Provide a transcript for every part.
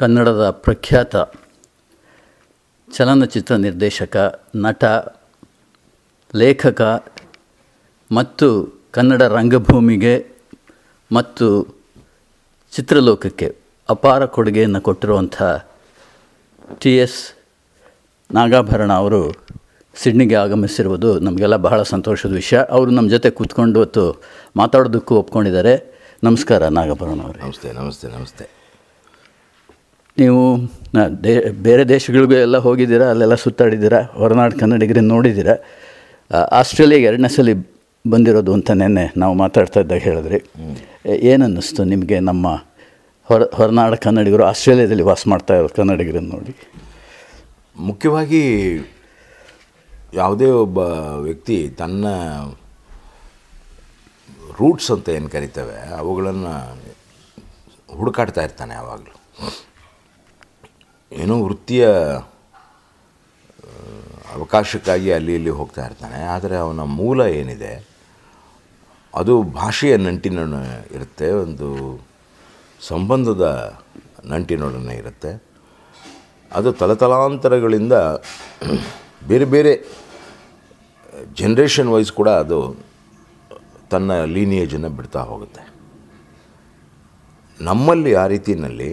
ಕನ್ನಡದ ಪ್ರಖ್ಯಾತ ಚಲನಚಿತ್ರ ನಿರ್ದೇಶಕ ನಟ ಲೇಖಕ ಮತ್ತು ಕನ್ನಡ ರಂಗಭೂಮಿಗೆ ಮತ್ತು ಚಿತ್ರಲೋಕಕ್ಕೆ ಅಪಾರ ಕೊಡುಗೆಯನ್ನು ಕೊಟ್ಟಿರುವಂಥ ಟಿ ಎಸ್ ನಾಗಾಭರಣ ಅವರು ಸಿಡ್ನಿಗೆ ಆಗಮಿಸಿರುವುದು ನಮಗೆಲ್ಲ ಬಹಳ ಸಂತೋಷದ ವಿಷಯ ಅವರು ನಮ್ಮ ಜೊತೆ ಕೂತ್ಕೊಂಡು ಹೊತ್ತು ಮಾತಾಡೋದಕ್ಕೂ ಒಪ್ಕೊಂಡಿದ್ದಾರೆ ನಮಸ್ಕಾರ ನಾಗಾಭರಣ ಅವರು ನಮಸ್ತೆ ನಮಸ್ತೆ ನಮಸ್ತೆ ನೀವು ದೇ ಬೇರೆ ದೇಶಗಳಿಗೂ ಎಲ್ಲ ಹೋಗಿದ್ದೀರಾ ಅಲ್ಲೆಲ್ಲ ಸುತ್ತಾಡಿದ್ದೀರಾ ಹೊರನಾಡು ಕನ್ನಡಿಗರನ್ನ ನೋಡಿದ್ದೀರಾ ಆಸ್ಟ್ರೇಲಿಯಾಗೆ ಎರಡನೇ ಸಲ ಬಂದಿರೋದು ಅಂತ ನೆನ್ನೆ ನಾವು ಮಾತಾಡ್ತಾ ಇದ್ದಾಗ ಹೇಳಿದ್ರಿ ಏನನ್ನಿಸ್ತು ನಿಮಗೆ ನಮ್ಮ ಹೊರ ಹೊರನಾಡು ಕನ್ನಡಿಗರು ಆಸ್ಟ್ರೇಲಿಯಾದಲ್ಲಿ ವಾಸ ಮಾಡ್ತಾ ಇರೋ ಕನ್ನಡಿಗರನ್ನು ನೋಡಿ ಮುಖ್ಯವಾಗಿ ಯಾವುದೇ ಒಬ್ಬ ವ್ಯಕ್ತಿ ತನ್ನ ರೂಟ್ಸ್ ಅಂತ ಏನು ಕರಿತೇವೆ ಅವುಗಳನ್ನು ಹುಡುಕಾಡ್ತಾ ಇರ್ತಾನೆ ಯಾವಾಗಲೂ ಏನೋ ವೃತ್ತಿಯ ಅವಕಾಶಕ್ಕಾಗಿ ಅಲ್ಲಿ ಇಲ್ಲಿ ಹೋಗ್ತಾ ಇರ್ತಾನೆ ಆದರೆ ಅವನ ಮೂಲ ಏನಿದೆ ಅದು ಭಾಷೆಯ ನಂಟಿನೊಡನೆ ಇರುತ್ತೆ ಒಂದು ಸಂಬಂಧದ ನಂಟಿನೊಡನೆ ಇರುತ್ತೆ ಅದು ತಲತಲಾಂತರಗಳಿಂದ ಬೇರೆ ಬೇರೆ ಜನ್ರೇಷನ್ ವೈಸ್ ಕೂಡ ಅದು ತನ್ನ ಲೀನಿಯೇಜನ್ನು ಬಿಡ್ತಾ ಹೋಗುತ್ತೆ ನಮ್ಮಲ್ಲಿ ಆ ರೀತಿಯಲ್ಲಿ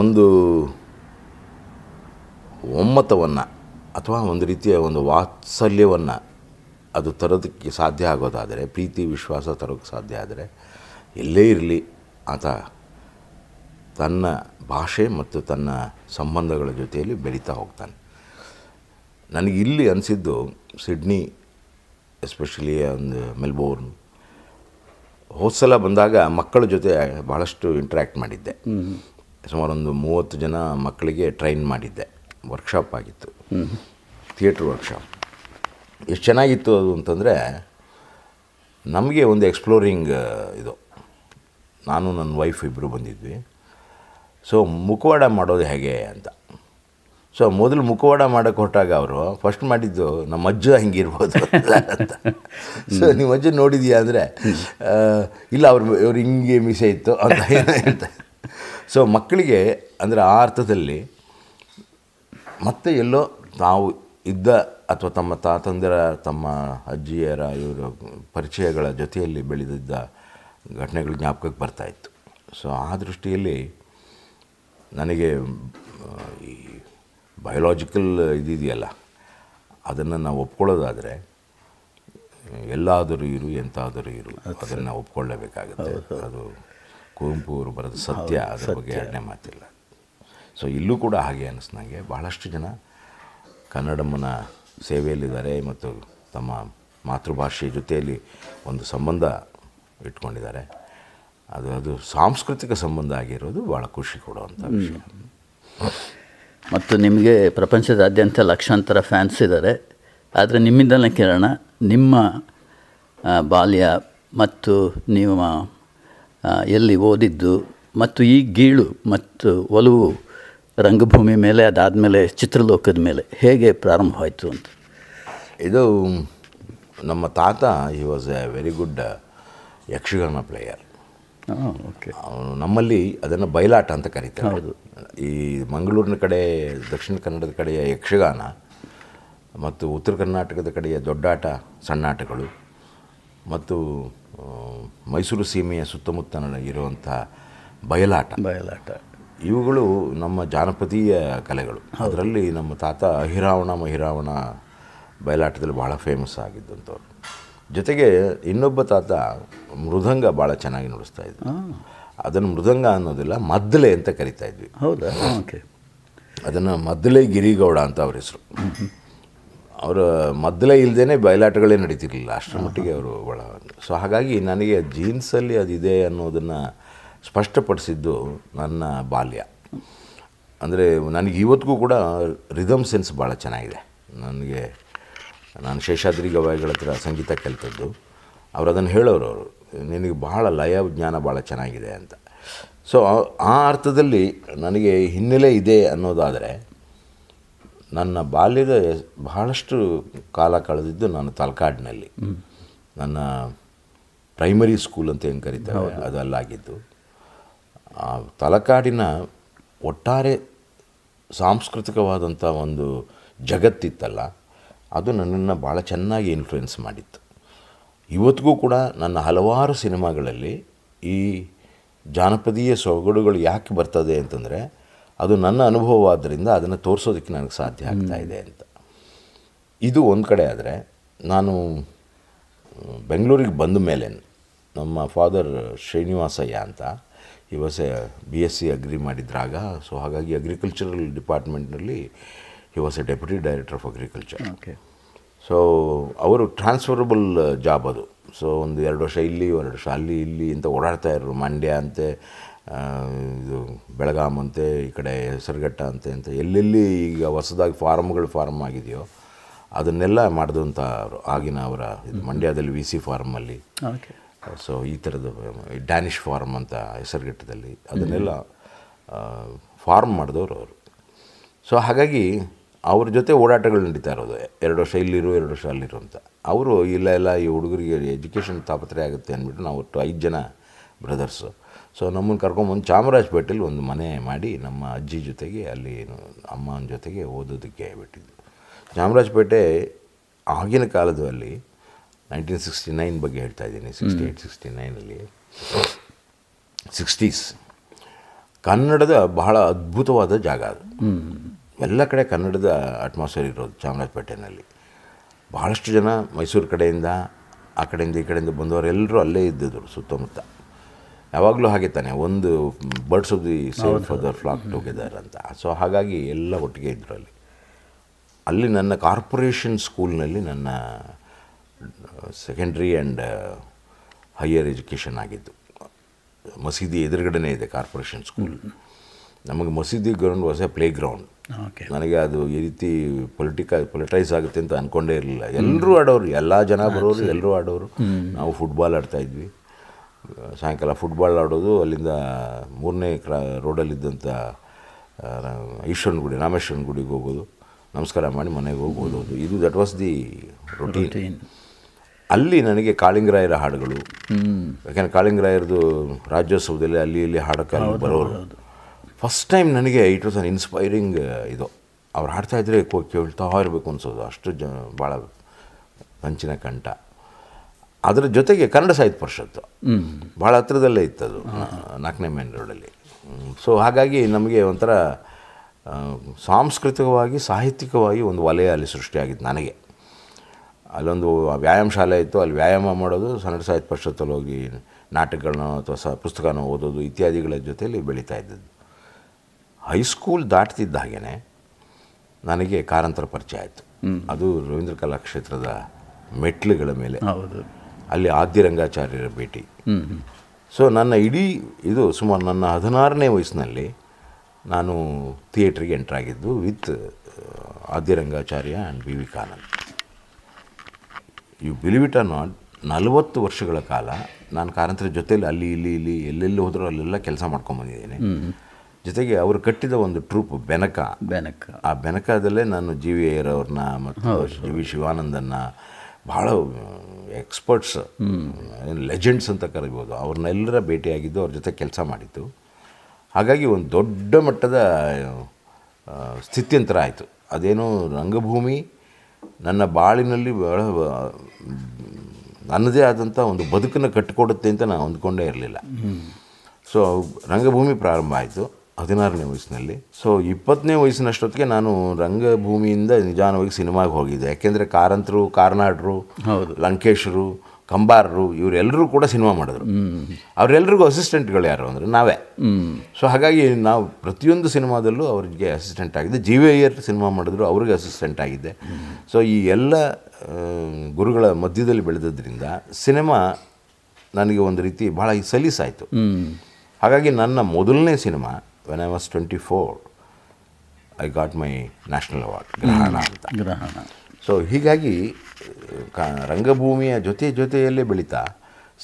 ಒಂದು ಒಮ್ಮತವನ್ನು ಅಥವಾ ಒಂದು ರೀತಿಯ ಒಂದು ವಾತ್ಸಲ್ಯವನ್ನು ಅದು ತರೋದಕ್ಕೆ ಸಾಧ್ಯ ಆಗೋದಾದರೆ ಪ್ರೀತಿ ವಿಶ್ವಾಸ ತರೋಕ್ಕೆ ಸಾಧ್ಯ ಆದರೆ ಎಲ್ಲೇ ಇರಲಿ ಆತ ತನ್ನ ಭಾಷೆ ಮತ್ತು ತನ್ನ ಸಂಬಂಧಗಳ ಜೊತೆಯಲ್ಲಿ ಬೆಳೀತಾ ಹೋಗ್ತಾನೆ ನನಗೆ ಇಲ್ಲಿ ಅನಿಸಿದ್ದು ಸಿಡ್ನಿ ಎಸ್ಪೆಷಲಿ ಒಂದು ಮೆಲ್ಬೋರ್ನ್ ಹೋದ ಸಲ ಬಂದಾಗ ಮಕ್ಕಳ ಜೊತೆ ಭಾಳಷ್ಟು ಇಂಟ್ರ್ಯಾಕ್ಟ್ ಮಾಡಿದ್ದೆ ಸುಮಾರೊಂದು ಮೂವತ್ತು ಜನ ಮಕ್ಕಳಿಗೆ ಟ್ರೈನ್ ಮಾಡಿದ್ದೆ ವರ್ಕ್ಶಾಪ್ ಆಗಿತ್ತು ಥಿಯೇಟ್ರ್ ವರ್ಕ್ಶಾಪ್ ಎಷ್ಟು ಚೆನ್ನಾಗಿತ್ತು ಅದು ಅಂತಂದರೆ ನಮಗೆ ಒಂದು ಎಕ್ಸ್ಪ್ಲೋರಿಂಗ್ ಇದು ನಾನು ನನ್ನ ವೈಫ್ ಇಬ್ಬರು ಬಂದಿದ್ವಿ ಸೊ ಮುಖವಾಡ ಮಾಡೋದು ಹೇಗೆ ಅಂತ ಸೊ ಮೊದಲು ಮುಖವಾಡ ಮಾಡೋಕ್ಕೆ ಹೊರಟಾಗ ಅವರು ಫಸ್ಟ್ ಮಾಡಿದ್ದು ನಮ್ಮ ಅಜ್ಜ ಹಂಗಿರ್ಬೋದು ಅಂತ ಸೊ ನಿಮ್ಮ ಅಜ್ಜ ನೋಡಿದ್ಯಾ ಅಂದರೆ ಇಲ್ಲ ಅವ್ರು ಇವ್ರು ಹಿಂಗೆ ಮಿಸ್ ಆಯಿತು ಅಂತ ಹೇಳ್ತಾರೆ ಸೊ ಮಕ್ಕಳಿಗೆ ಅಂದರೆ ಆ ಅರ್ಥದಲ್ಲಿ ಮತ್ತೆ ಎಲ್ಲೋ ತಾವು ಇದ್ದ ಅಥವಾ ತಮ್ಮ ತಾತಂದಿರ ತಮ್ಮ ಅಜ್ಜಿಯರ ಇವರ ಪರಿಚಯಗಳ ಜೊತೆಯಲ್ಲಿ ಬೆಳೆದಿದ್ದ ಘಟನೆಗಳು ಜ್ಞಾಪಕಕ್ಕೆ ಬರ್ತಾಯಿತ್ತು ಸೊ ಆ ದೃಷ್ಟಿಯಲ್ಲಿ ನನಗೆ ಈ ಬಯೋಲಾಜಿಕಲ್ ಇದಿದೆಯಲ್ಲ ಅದನ್ನು ನಾವು ಒಪ್ಕೊಳ್ಳೋದಾದರೆ ಎಲ್ಲಾದರೂ ಇರು ಎಂತಾದರೂ ಇರು ಅದನ್ನು ಒಪ್ಕೊಳ್ಳಬೇಕಾಗುತ್ತೆ ಅದು ಕುವೆಂಪು ಅವರು ಬರೋದು ಸತ್ಯ ಅದರ ಬಗ್ಗೆ ಎರಡನೇ ಮಾತಿಲ್ಲ ಸೊ ಇಲ್ಲೂ ಕೂಡ ಹಾಗೆ ಅನಿಸ್ನಂಗೆ ನನಗೆ ಬಹಳಷ್ಟು ಜನ ಕನ್ನಡಮ್ಮನ ಸೇವೆಯಲ್ಲಿದ್ದಾರೆ ಮತ್ತು ತಮ್ಮ ಮಾತೃಭಾಷೆಯ ಜೊತೆಯಲ್ಲಿ ಒಂದು ಸಂಬಂಧ ಇಟ್ಕೊಂಡಿದ್ದಾರೆ ಅದು ಅದು ಸಾಂಸ್ಕೃತಿಕ ಸಂಬಂಧ ಆಗಿರೋದು ಭಾಳ ಖುಷಿ ಕೊಡುವಂಥ ವಿಷಯ ಮತ್ತು ನಿಮಗೆ ಪ್ರಪಂಚದಾದ್ಯಂತ ಲಕ್ಷಾಂತರ ಫ್ಯಾನ್ಸ್ ಇದ್ದಾರೆ ಆದರೆ ನಿಮ್ಮಿಂದಲೇ ಕೇಳೋಣ ನಿಮ್ಮ ಬಾಲ್ಯ ಮತ್ತು ನಿಮ್ಮ ಎಲ್ಲಿ ಓದಿದ್ದು ಮತ್ತು ಈ ಗೀಳು ಮತ್ತು ಒಲವು ರಂಗಭೂಮಿ ಮೇಲೆ ಅದಾದ ಮೇಲೆ ಚಿತ್ರಲೋಕದ ಮೇಲೆ ಹೇಗೆ ಪ್ರಾರಂಭವಾಯಿತು ಅಂತ ಇದು ನಮ್ಮ ತಾತ he was a very good Yakshagana player okay ನಮ್ಮಲ್ಲಿ ಅದನ್ನು ಬಯಲಾಟ ಅಂತ ಕರೀತಾರೆ ಹೌದು ಈ ಮಂಗಳೂರಿನ ಕಡೆ ದಕ್ಷಿಣ ಕನ್ನಡದ ಕಡೆಯ ಯಕ್ಷಗಾನ ಮತ್ತು ಉತ್ತರ ಕರ್ನಾಟಕದ ಕಡೆಯ ದೊಡ್ಡಾಟ ಸಣ್ಣಾಟಗಳು ಮತ್ತು ಮೈಸೂರು ಸೀಮೆಯ ಸುತ್ತಮುತ್ತ ಇರುವಂಥ ಬಯಲಾಟ ಬಯಲಾಟ ಇವುಗಳು ನಮ್ಮ ಜಾನಪದೀಯ ಕಲೆಗಳು ಅದರಲ್ಲಿ ನಮ್ಮ ತಾತ ಅಹಿರಾವಣ ಮಹಿರಾವಣ ಬಯಲಾಟದಲ್ಲಿ ಭಾಳ ಫೇಮಸ್ ಆಗಿದ್ದಂಥವ್ರು ಜೊತೆಗೆ ಇನ್ನೊಬ್ಬ ತಾತ ಮೃದಂಗ ಭಾಳ ಚೆನ್ನಾಗಿ ನುಡಿಸ್ತಾ ಇದ್ದರು ಅದನ್ನು ಮೃದಂಗ ಅನ್ನೋದಿಲ್ಲ ಮದ್ದಲೆ ಅಂತ ಕರಿತಾ ಇದ್ವಿ ಹೌದಾ ಓಕೆ ಅದನ್ನು ಮದ್ದಲೆ ಗಿರಿಗೌಡ ಅಂತ ಅವ್ರ ಹೆಸರು ಅವರ ಮೊದಲೇ ಇಲ್ಲದೇ ಬಯಲಾಟಗಳೇ ನಡೀತಿರ್ಲಿಲ್ಲ ಅಷ್ಟರ ಮಟ್ಟಿಗೆ ಅವರು ಒಳ ಸೊ ಹಾಗಾಗಿ ನನಗೆ ಜೀನ್ಸಲ್ಲಿ ಅದಿದೆ ಅನ್ನೋದನ್ನು ಸ್ಪಷ್ಟಪಡಿಸಿದ್ದು ನನ್ನ ಬಾಲ್ಯ ಅಂದರೆ ನನಗೆ ಇವತ್ತಿಗೂ ಕೂಡ ರಿದಮ್ ಸೆನ್ಸ್ ಭಾಳ ಚೆನ್ನಾಗಿದೆ ನನಗೆ ನಾನು ಶೇಷಾದ್ರಿ ಗವಾಯಿಗಳ ಹತ್ರ ಸಂಗೀತ ಕಲಿತದ್ದು ಅವರು ಅದನ್ನು ಹೇಳೋರು ಅವರು ನಿನಗೆ ಬಹಳ ಲಯ ಜ್ಞಾನ ಭಾಳ ಚೆನ್ನಾಗಿದೆ ಅಂತ ಸೊ ಆ ಅರ್ಥದಲ್ಲಿ ನನಗೆ ಹಿನ್ನೆಲೆ ಇದೆ ಅನ್ನೋದಾದರೆ ನನ್ನ ಬಾಲ್ಯದ ಬಹಳಷ್ಟು ಕಾಲ ಕಳೆದಿದ್ದು ನಾನು ತಲಕಾಡಿನಲ್ಲಿ ನನ್ನ ಪ್ರೈಮರಿ ಸ್ಕೂಲ್ ಅಂತ ಏನು ಕರಿತಾರೆ ಅದಲ್ಲಾಗಿದ್ದು ಆ ತಲಕಾಡಿನ ಒಟ್ಟಾರೆ ಸಾಂಸ್ಕೃತಿಕವಾದಂಥ ಒಂದು ಜಗತ್ತಿತ್ತಲ್ಲ ಅದು ನನ್ನನ್ನು ಭಾಳ ಚೆನ್ನಾಗಿ ಇನ್ಫ್ಲುಯೆನ್ಸ್ ಮಾಡಿತ್ತು ಇವತ್ತಿಗೂ ಕೂಡ ನನ್ನ ಹಲವಾರು ಸಿನಿಮಾಗಳಲ್ಲಿ ಈ ಜಾನಪದೀಯ ಸೊಗಡುಗಳು ಯಾಕೆ ಬರ್ತದೆ ಅಂತಂದರೆ ಅದು ನನ್ನ ಅನುಭವವಾದ್ದರಿಂದ ಅದನ್ನು ತೋರಿಸೋದಕ್ಕೆ ನನಗೆ ಸಾಧ್ಯ ಆಗ್ತಾ ಇದೆ ಅಂತ ಇದು ಒಂದು ಕಡೆ ಆದರೆ ನಾನು ಬೆಂಗಳೂರಿಗೆ ಬಂದ ಮೇಲೆ ನಮ್ಮ ಫಾದರ್ ಶ್ರೀನಿವಾಸಯ್ಯ ಅಂತ ಈ ಬಿ ಎಸ್ ಸಿ ಅಗ್ರಿ ಮಾಡಿದ್ರಾಗ ಸೊ ಹಾಗಾಗಿ ಅಗ್ರಿಕಲ್ಚರಲ್ ಡಿಪಾರ್ಟ್ಮೆಂಟ್ನಲ್ಲಿ he was deputy director of agriculture okay so ಅವರು ಟ್ರಾನ್ಸ್ಫರಬಲ್ ಜಾಬ್ ಅದು ಸೊ ಒಂದು ಎರಡು ವರ್ಷ ಇಲ್ಲಿ ಎರಡು ವರ್ಷ ಅಲ್ಲಿ ಇಲ್ಲಿ ಅಂತ ಓಡಾಡ್ತಾ ಇರೋರು ಮಂಡ್ಯ ಅಂತೆ ಇದು ಬೆಳಗಾಂ ಅಂತೆ ಈ ಕಡೆ ಹೆಸರುಘಟ್ಟ ಅಂತೆ ಅಂತ ಎಲ್ಲೆಲ್ಲಿ ಈಗ ಹೊಸದಾಗಿ ಫಾರ್ಮ್ಗಳು ಫಾರ್ಮ್ ಆಗಿದೆಯೋ ಅದನ್ನೆಲ್ಲ ಮಾಡಿದಂಥ ಅವರು ಆಗಿನ ಅವರ ಇದು ಮಂಡ್ಯದಲ್ಲಿ ವಿ ಸಿ ಫಾರ್ಮಲ್ಲಿ ಸೊ ಈ ಥರದ ಡ್ಯಾನಿಷ್ ಫಾರ್ಮ್ ಅಂತ ಹೆಸರುಘಟ್ಟದಲ್ಲಿ ಅದನ್ನೆಲ್ಲ ಫಾರ್ಮ್ ಮಾಡಿದವರು ಅವರು ಸೊ ಹಾಗಾಗಿ ಅವ್ರ ಜೊತೆ ಓಡಾಟಗಳು ನಡೀತಾ ಇರೋದು ಎರಡು ವರ್ಷ ಇಲ್ಲಿರು ಎರಡು ವರ್ಷ ಅಲ್ಲಿರು ಅಂತ ಅವರು ಇಲ್ಲ ಎಲ್ಲ ಈ ಹುಡುಗರಿಗೆ ಎಜುಕೇಷನ್ ತಾಪತ್ರೆ ಆಗುತ್ತೆ ಅಂದ್ಬಿಟ್ಟು ನಾವು ಒಟ್ಟು ಐದು ಜನ ಬ್ರದರ್ಸು ಸೊ ನಮ್ಮನ್ನು ಕರ್ಕೊಂಬಂದು ಚಾಮರಾಜಪೇಟೆಲಿ ಒಂದು ಮನೆ ಮಾಡಿ ನಮ್ಮ ಅಜ್ಜಿ ಜೊತೆಗೆ ಅಲ್ಲಿ ಅಮ್ಮನ ಜೊತೆಗೆ ಓದೋದಕ್ಕೆ ಬಿಟ್ಟಿದ್ದು ಚಾಮರಾಜಪೇಟೆ ಆಗಿನ ಕಾಲದಲ್ಲಿ ನೈನ್ಟೀನ್ ಸಿಕ್ಸ್ಟಿ ನೈನ್ ಬಗ್ಗೆ ಹೇಳ್ತಾ ಇದ್ದೀನಿ ಸಿಕ್ಸ್ಟಿ ಏಯ್ಟ್ ಸಿಕ್ಸ್ಟಿ ನೈನಲ್ಲಿ ಸಿಕ್ಸ್ಟೀಸ್ ಕನ್ನಡದ ಬಹಳ ಅದ್ಭುತವಾದ ಜಾಗ ಅದು ಎಲ್ಲ ಕಡೆ ಕನ್ನಡದ ಅಟ್ಮಾಸ್ಫಿಯರ್ ಇರೋದು ಚಾಮರಾಜಪೇಟೆಯಲ್ಲಿ ಭಾಳಷ್ಟು ಜನ ಮೈಸೂರು ಕಡೆಯಿಂದ ಆ ಕಡೆಯಿಂದ ಈ ಕಡೆಯಿಂದ ಬಂದವರೆಲ್ಲರೂ ಅಲ್ಲೇ ಇದ್ದಿದ್ರು ಸುತ್ತಮುತ್ತ ಯಾವಾಗಲೂ ಹಾಗೆ ತಾನೆ ಒಂದು birds of the same for flock together ಅಂತ ಸೊ ಹಾಗಾಗಿ ಎಲ್ಲ ಒಟ್ಟಿಗೆ ಇದ್ದರು ಅಲ್ಲಿ ಅಲ್ಲಿ ನನ್ನ ಕಾರ್ಪೊರೇಷನ್ ಸ್ಕೂಲ್ನಲ್ಲಿ ನನ್ನ ಸೆಕೆಂಡ್ರಿ ಆ್ಯಂಡ್ ಹೈಯರ್ ಎಜುಕೇಷನ್ ಆಗಿದ್ದು ಮಸೀದಿ ಎದುರುಗಡೆನೇ ಇದೆ ಕಾರ್ಪೊರೇಷನ್ ಸ್ಕೂಲ್ ನಮಗೆ ಮಸೀದಿ ground was a playground ನನಗೆ ಅದು ಈ ರೀತಿ ಪೊಲಿಟಿಕ ಪೊಲಿಟೈಸ್ ಆಗುತ್ತೆ ಅಂತ ಅಂದ್ಕೊಂಡೇ ಇರಲಿಲ್ಲ ಎಲ್ಲರೂ ಆಡೋರು ಎಲ್ಲ ಜನ ಬರೋರು ಎಲ್ಲರೂ ಆಡೋರು ನಾವು ಫುಟ್ಬಾಲ್ ಆಡ್ತಾಯಿದ್ವಿ ಇದ್ವಿ ಸಾಯಂಕಾಲ ಫುಟ್ಬಾಲ್ ಆಡೋದು ಅಲ್ಲಿಂದ ಮೂರನೇ ಕ್ರಾ ರೋಡಲ್ಲಿದ್ದಂಥ ಈಶ್ವರನ ಗುಡಿ ರಾಮೇಶ್ವರನ ಗುಡಿಗೆ ಹೋಗೋದು ನಮಸ್ಕಾರ ಮಾಡಿ ಮನೆಗೆ ಹೋಗಿ ಓದೋದು ಇದು ದಟ್ ವಾಸ್ ದಿ ರೊಟೀನ್ ಅಲ್ಲಿ ನನಗೆ ಕಾಳಿಂಗರಾಯರ ಹಾಡುಗಳು ಯಾಕೆಂದರೆ ಕಾಳಿಂಗರಾಯರದು ರಾಜ್ಯೋತ್ಸವದಲ್ಲಿ ಅಲ್ಲಿ ಇಲ್ಲಿ ಹಾಡೋಕ್ಕಾಗಿ ಬರೋರು ಫಸ್ಟ್ ಟೈಮ್ ನನಗೆ ಇಟ್ ವಾಸ್ ಅನ್ ಇನ್ಸ್ಪೈರಿಂಗ್ ಇದು ಅವ್ರು ಹಾಡ್ತಾಯಿದ್ರೆ ಕೇಳ್ತಾ ಇರಬೇಕು ಅನ್ಸೋದು ಅಷ್ಟು ಜ ಭಾಳ ಹಂಚಿನ ಕಂಠ ಅದರ ಜೊತೆಗೆ ಕನ್ನಡ ಸಾಹಿತ್ಯ ಪರಿಷತ್ತು ಭಾಳ ಹತ್ತಿರದಲ್ಲೇ ಅದು ನಾಲ್ಕನೇ ಮೇನ್ ರೋಡಲ್ಲಿ ಸೊ ಹಾಗಾಗಿ ನಮಗೆ ಒಂಥರ ಸಾಂಸ್ಕೃತಿಕವಾಗಿ ಸಾಹಿತ್ಯಿಕವಾಗಿ ಒಂದು ವಲಯ ಅಲ್ಲಿ ಸೃಷ್ಟಿಯಾಗಿತ್ತು ನನಗೆ ಅಲ್ಲೊಂದು ವ್ಯಾಯಾಮ ಶಾಲೆ ಇತ್ತು ಅಲ್ಲಿ ವ್ಯಾಯಾಮ ಮಾಡೋದು ಕನ್ನಡ ಸಾಹಿತ್ಯ ಪರಿಷತ್ತಲ್ಲಿ ಹೋಗಿ ನಾಟಕಗಳನ್ನ ಅಥವಾ ಸ ಪುಸ್ತಕನ ಓದೋದು ಇತ್ಯಾದಿಗಳ ಜೊತೆಯಲ್ಲಿ ಬೆಳೀತಾ ಇದ್ದದ್ದು ಹೈಸ್ಕೂಲ್ ದಾಟ್ತಿದ್ದ ಹಾಗೇ ನನಗೆ ಕಾರಂತರ ಪರಿಚಯ ಆಯಿತು ಅದು ರವೀಂದ್ರ ಕಲಾಕ್ಷೇತ್ರದ ಮೆಟ್ಲುಗಳ ಮೇಲೆ ಅಲ್ಲಿ ಆದ್ಯ ಭೇಟಿ ಸೊ ನನ್ನ ಇಡೀ ಇದು ಸುಮಾರು ನನ್ನ ಹದಿನಾರನೇ ವಯಸ್ಸಿನಲ್ಲಿ ನಾನು ಥಿಯೇಟ್ರಿಗೆ ಎಂಟ್ರಾಗಿದ್ದು with Adya and we you believe it or not ನಲವತ್ತು ವರ್ಷಗಳ ಕಾಲ ನಾನು ಕಾರಂತರ ಜೊತೆಯಲ್ಲಿ ಅಲ್ಲಿ ಇಲ್ಲಿ ಇಲ್ಲಿ ಎಲ್ಲೆಲ್ಲಿ ಹೋದರೂ ಅಲ್ಲೆಲ್ಲ ಕೆಲಸ ಮಾಡ್ಕೊಂಬಂದಿದ್ದೀನಿ ಜೊತೆಗೆ ಅವರು ಕಟ್ಟಿದ ಒಂದು ಟ್ರೂಪ್ ಬೆನಕ ಬೆನಕ ಆ ಬೆನಕದಲ್ಲೇ ನಾನು ಜಿ ವಿ ಅಯ್ಯರವ್ರನ್ನ ಮತ್ತು ಜಿ ವಿ ಶಿವಾನಂದನ್ನ ಭಾಳ ಎಕ್ಸ್ಪರ್ಟ್ಸ್ ಲೆಜೆಂಡ್ಸ್ ಅಂತ ಕರಿಬೋದು ಅವ್ರನ್ನೆಲ್ಲರ ಭೇಟಿಯಾಗಿದ್ದು ಅವ್ರ ಜೊತೆ ಕೆಲಸ ಮಾಡಿತ್ತು ಹಾಗಾಗಿ ಒಂದು ದೊಡ್ಡ ಮಟ್ಟದ ಸ್ಥಿತ್ಯಂತರ ಆಯಿತು ಅದೇನು ರಂಗಭೂಮಿ ನನ್ನ ಬಾಳಿನಲ್ಲಿ ಬಹಳ ನನ್ನದೇ ಆದಂಥ ಒಂದು ಬದುಕನ್ನು ಕಟ್ಟಿಕೊಡುತ್ತೆ ಅಂತ ನಾನು ಹೊಂದ್ಕೊಂಡೇ ಇರಲಿಲ್ಲ ಸೊ ರಂಗಭೂಮಿ ಪ್ರಾರಂಭ ಆಯಿತು ಹದಿನಾರನೇ ವಯಸ್ಸಿನಲ್ಲಿ ಸೊ ಇಪ್ಪತ್ತನೇ ವಯಸ್ಸಿನಷ್ಟೊತ್ತಿಗೆ ನಾನು ರಂಗಭೂಮಿಯಿಂದ ನಿಜಾನವಾಗಿ ಸಿನಿಮಾಗೆ ಹೋಗಿದ್ದೆ ಯಾಕೆಂದರೆ ಕಾರಂತರು ಕಾರ್ನಾಡ್ರು ಲಂಕೇಶರು ಕಂಬಾರರು ಇವರೆಲ್ಲರೂ ಕೂಡ ಸಿನಿಮಾ ಮಾಡಿದ್ರು ಅವರೆಲ್ಲರಿಗೂ ಅಸಿಸ್ಟೆಂಟ್ಗಳು ಯಾರು ಅಂದರೆ ನಾವೇ ಸೊ ಹಾಗಾಗಿ ನಾವು ಪ್ರತಿಯೊಂದು ಸಿನಿಮಾದಲ್ಲೂ ಅವರಿಗೆ ಅಸಿಸ್ಟೆಂಟ್ ಆಗಿದ್ದೆ ಜೀವಿಯರ್ ಸಿನಿಮಾ ಮಾಡಿದ್ರು ಅವ್ರಿಗೆ ಅಸಿಸ್ಟೆಂಟ್ ಆಗಿದ್ದೆ ಸೊ ಈ ಎಲ್ಲ ಗುರುಗಳ ಮಧ್ಯದಲ್ಲಿ ಬೆಳೆದದ್ರಿಂದ ಸಿನಿಮಾ ನನಗೆ ಒಂದು ರೀತಿ ಭಾಳ ಸಲೀಸಾಯಿತು ಹಾಗಾಗಿ ನನ್ನ ಮೊದಲನೇ cinema when I twenty four I got my national award Grahana ಅಂತ ಗ್ರಹಣ ಸೊ ಹೀಗಾಗಿ ರಂಗಭೂಮಿಯ ಜೊತೆ ಜೊತೆಯಲ್ಲೇ ಬೆಳೀತಾ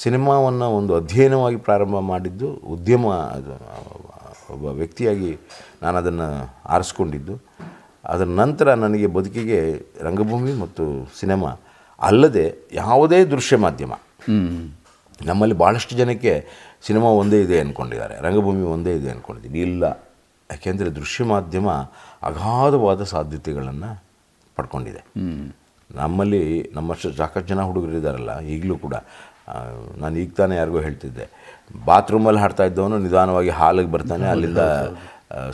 ಸಿನಿಮಾವನ್ನು ಒಂದು ಅಧ್ಯಯನವಾಗಿ ಪ್ರಾರಂಭ ಮಾಡಿದ್ದು ಉದ್ಯಮ ಒಬ್ಬ ವ್ಯಕ್ತಿಯಾಗಿ ನಾನು ಅದನ್ನು ಆರಿಸ್ಕೊಂಡಿದ್ದು ಅದರ ನಂತರ ನನಗೆ ಬದುಕಿಗೆ ರಂಗಭೂಮಿ ಮತ್ತು ಸಿನಿಮಾ ಅಲ್ಲದೆ ಯಾವುದೇ ದೃಶ್ಯ ಮಾಧ್ಯಮ ನಮ್ಮಲ್ಲಿ ಭಾಳಷ್ಟು ಜನಕ್ಕೆ ಸಿನಿಮಾ ಒಂದೇ ಇದೆ ಅಂದ್ಕೊಂಡಿದ್ದಾರೆ ರಂಗಭೂಮಿ ಒಂದೇ ಇದೆ ಅಂದ್ಕೊಂಡಿದ್ದೀನಿ ಇಲ್ಲ ಯಾಕೆಂದರೆ ದೃಶ್ಯ ಮಾಧ್ಯಮ ಅಗಾಧವಾದ ಸಾಧ್ಯತೆಗಳನ್ನು ಪಡ್ಕೊಂಡಿದೆ ನಮ್ಮಲ್ಲಿ ನಮ್ಮಷ್ಟು ಸಾಕಷ್ಟು ಜನ ಹುಡುಗರು ಇದ್ದಾರಲ್ಲ ಈಗಲೂ ಕೂಡ ನಾನು ಈಗ ತಾನೇ ಯಾರಿಗೋ ಹೇಳ್ತಿದ್ದೆ ಬಾತ್ರೂಮಲ್ಲಿ ಹಾಡ್ತಾ ಇದ್ದವನು ನಿಧಾನವಾಗಿ ಹಾಲಿಗೆ ಬರ್ತಾನೆ ಅಲ್ಲಿಂದ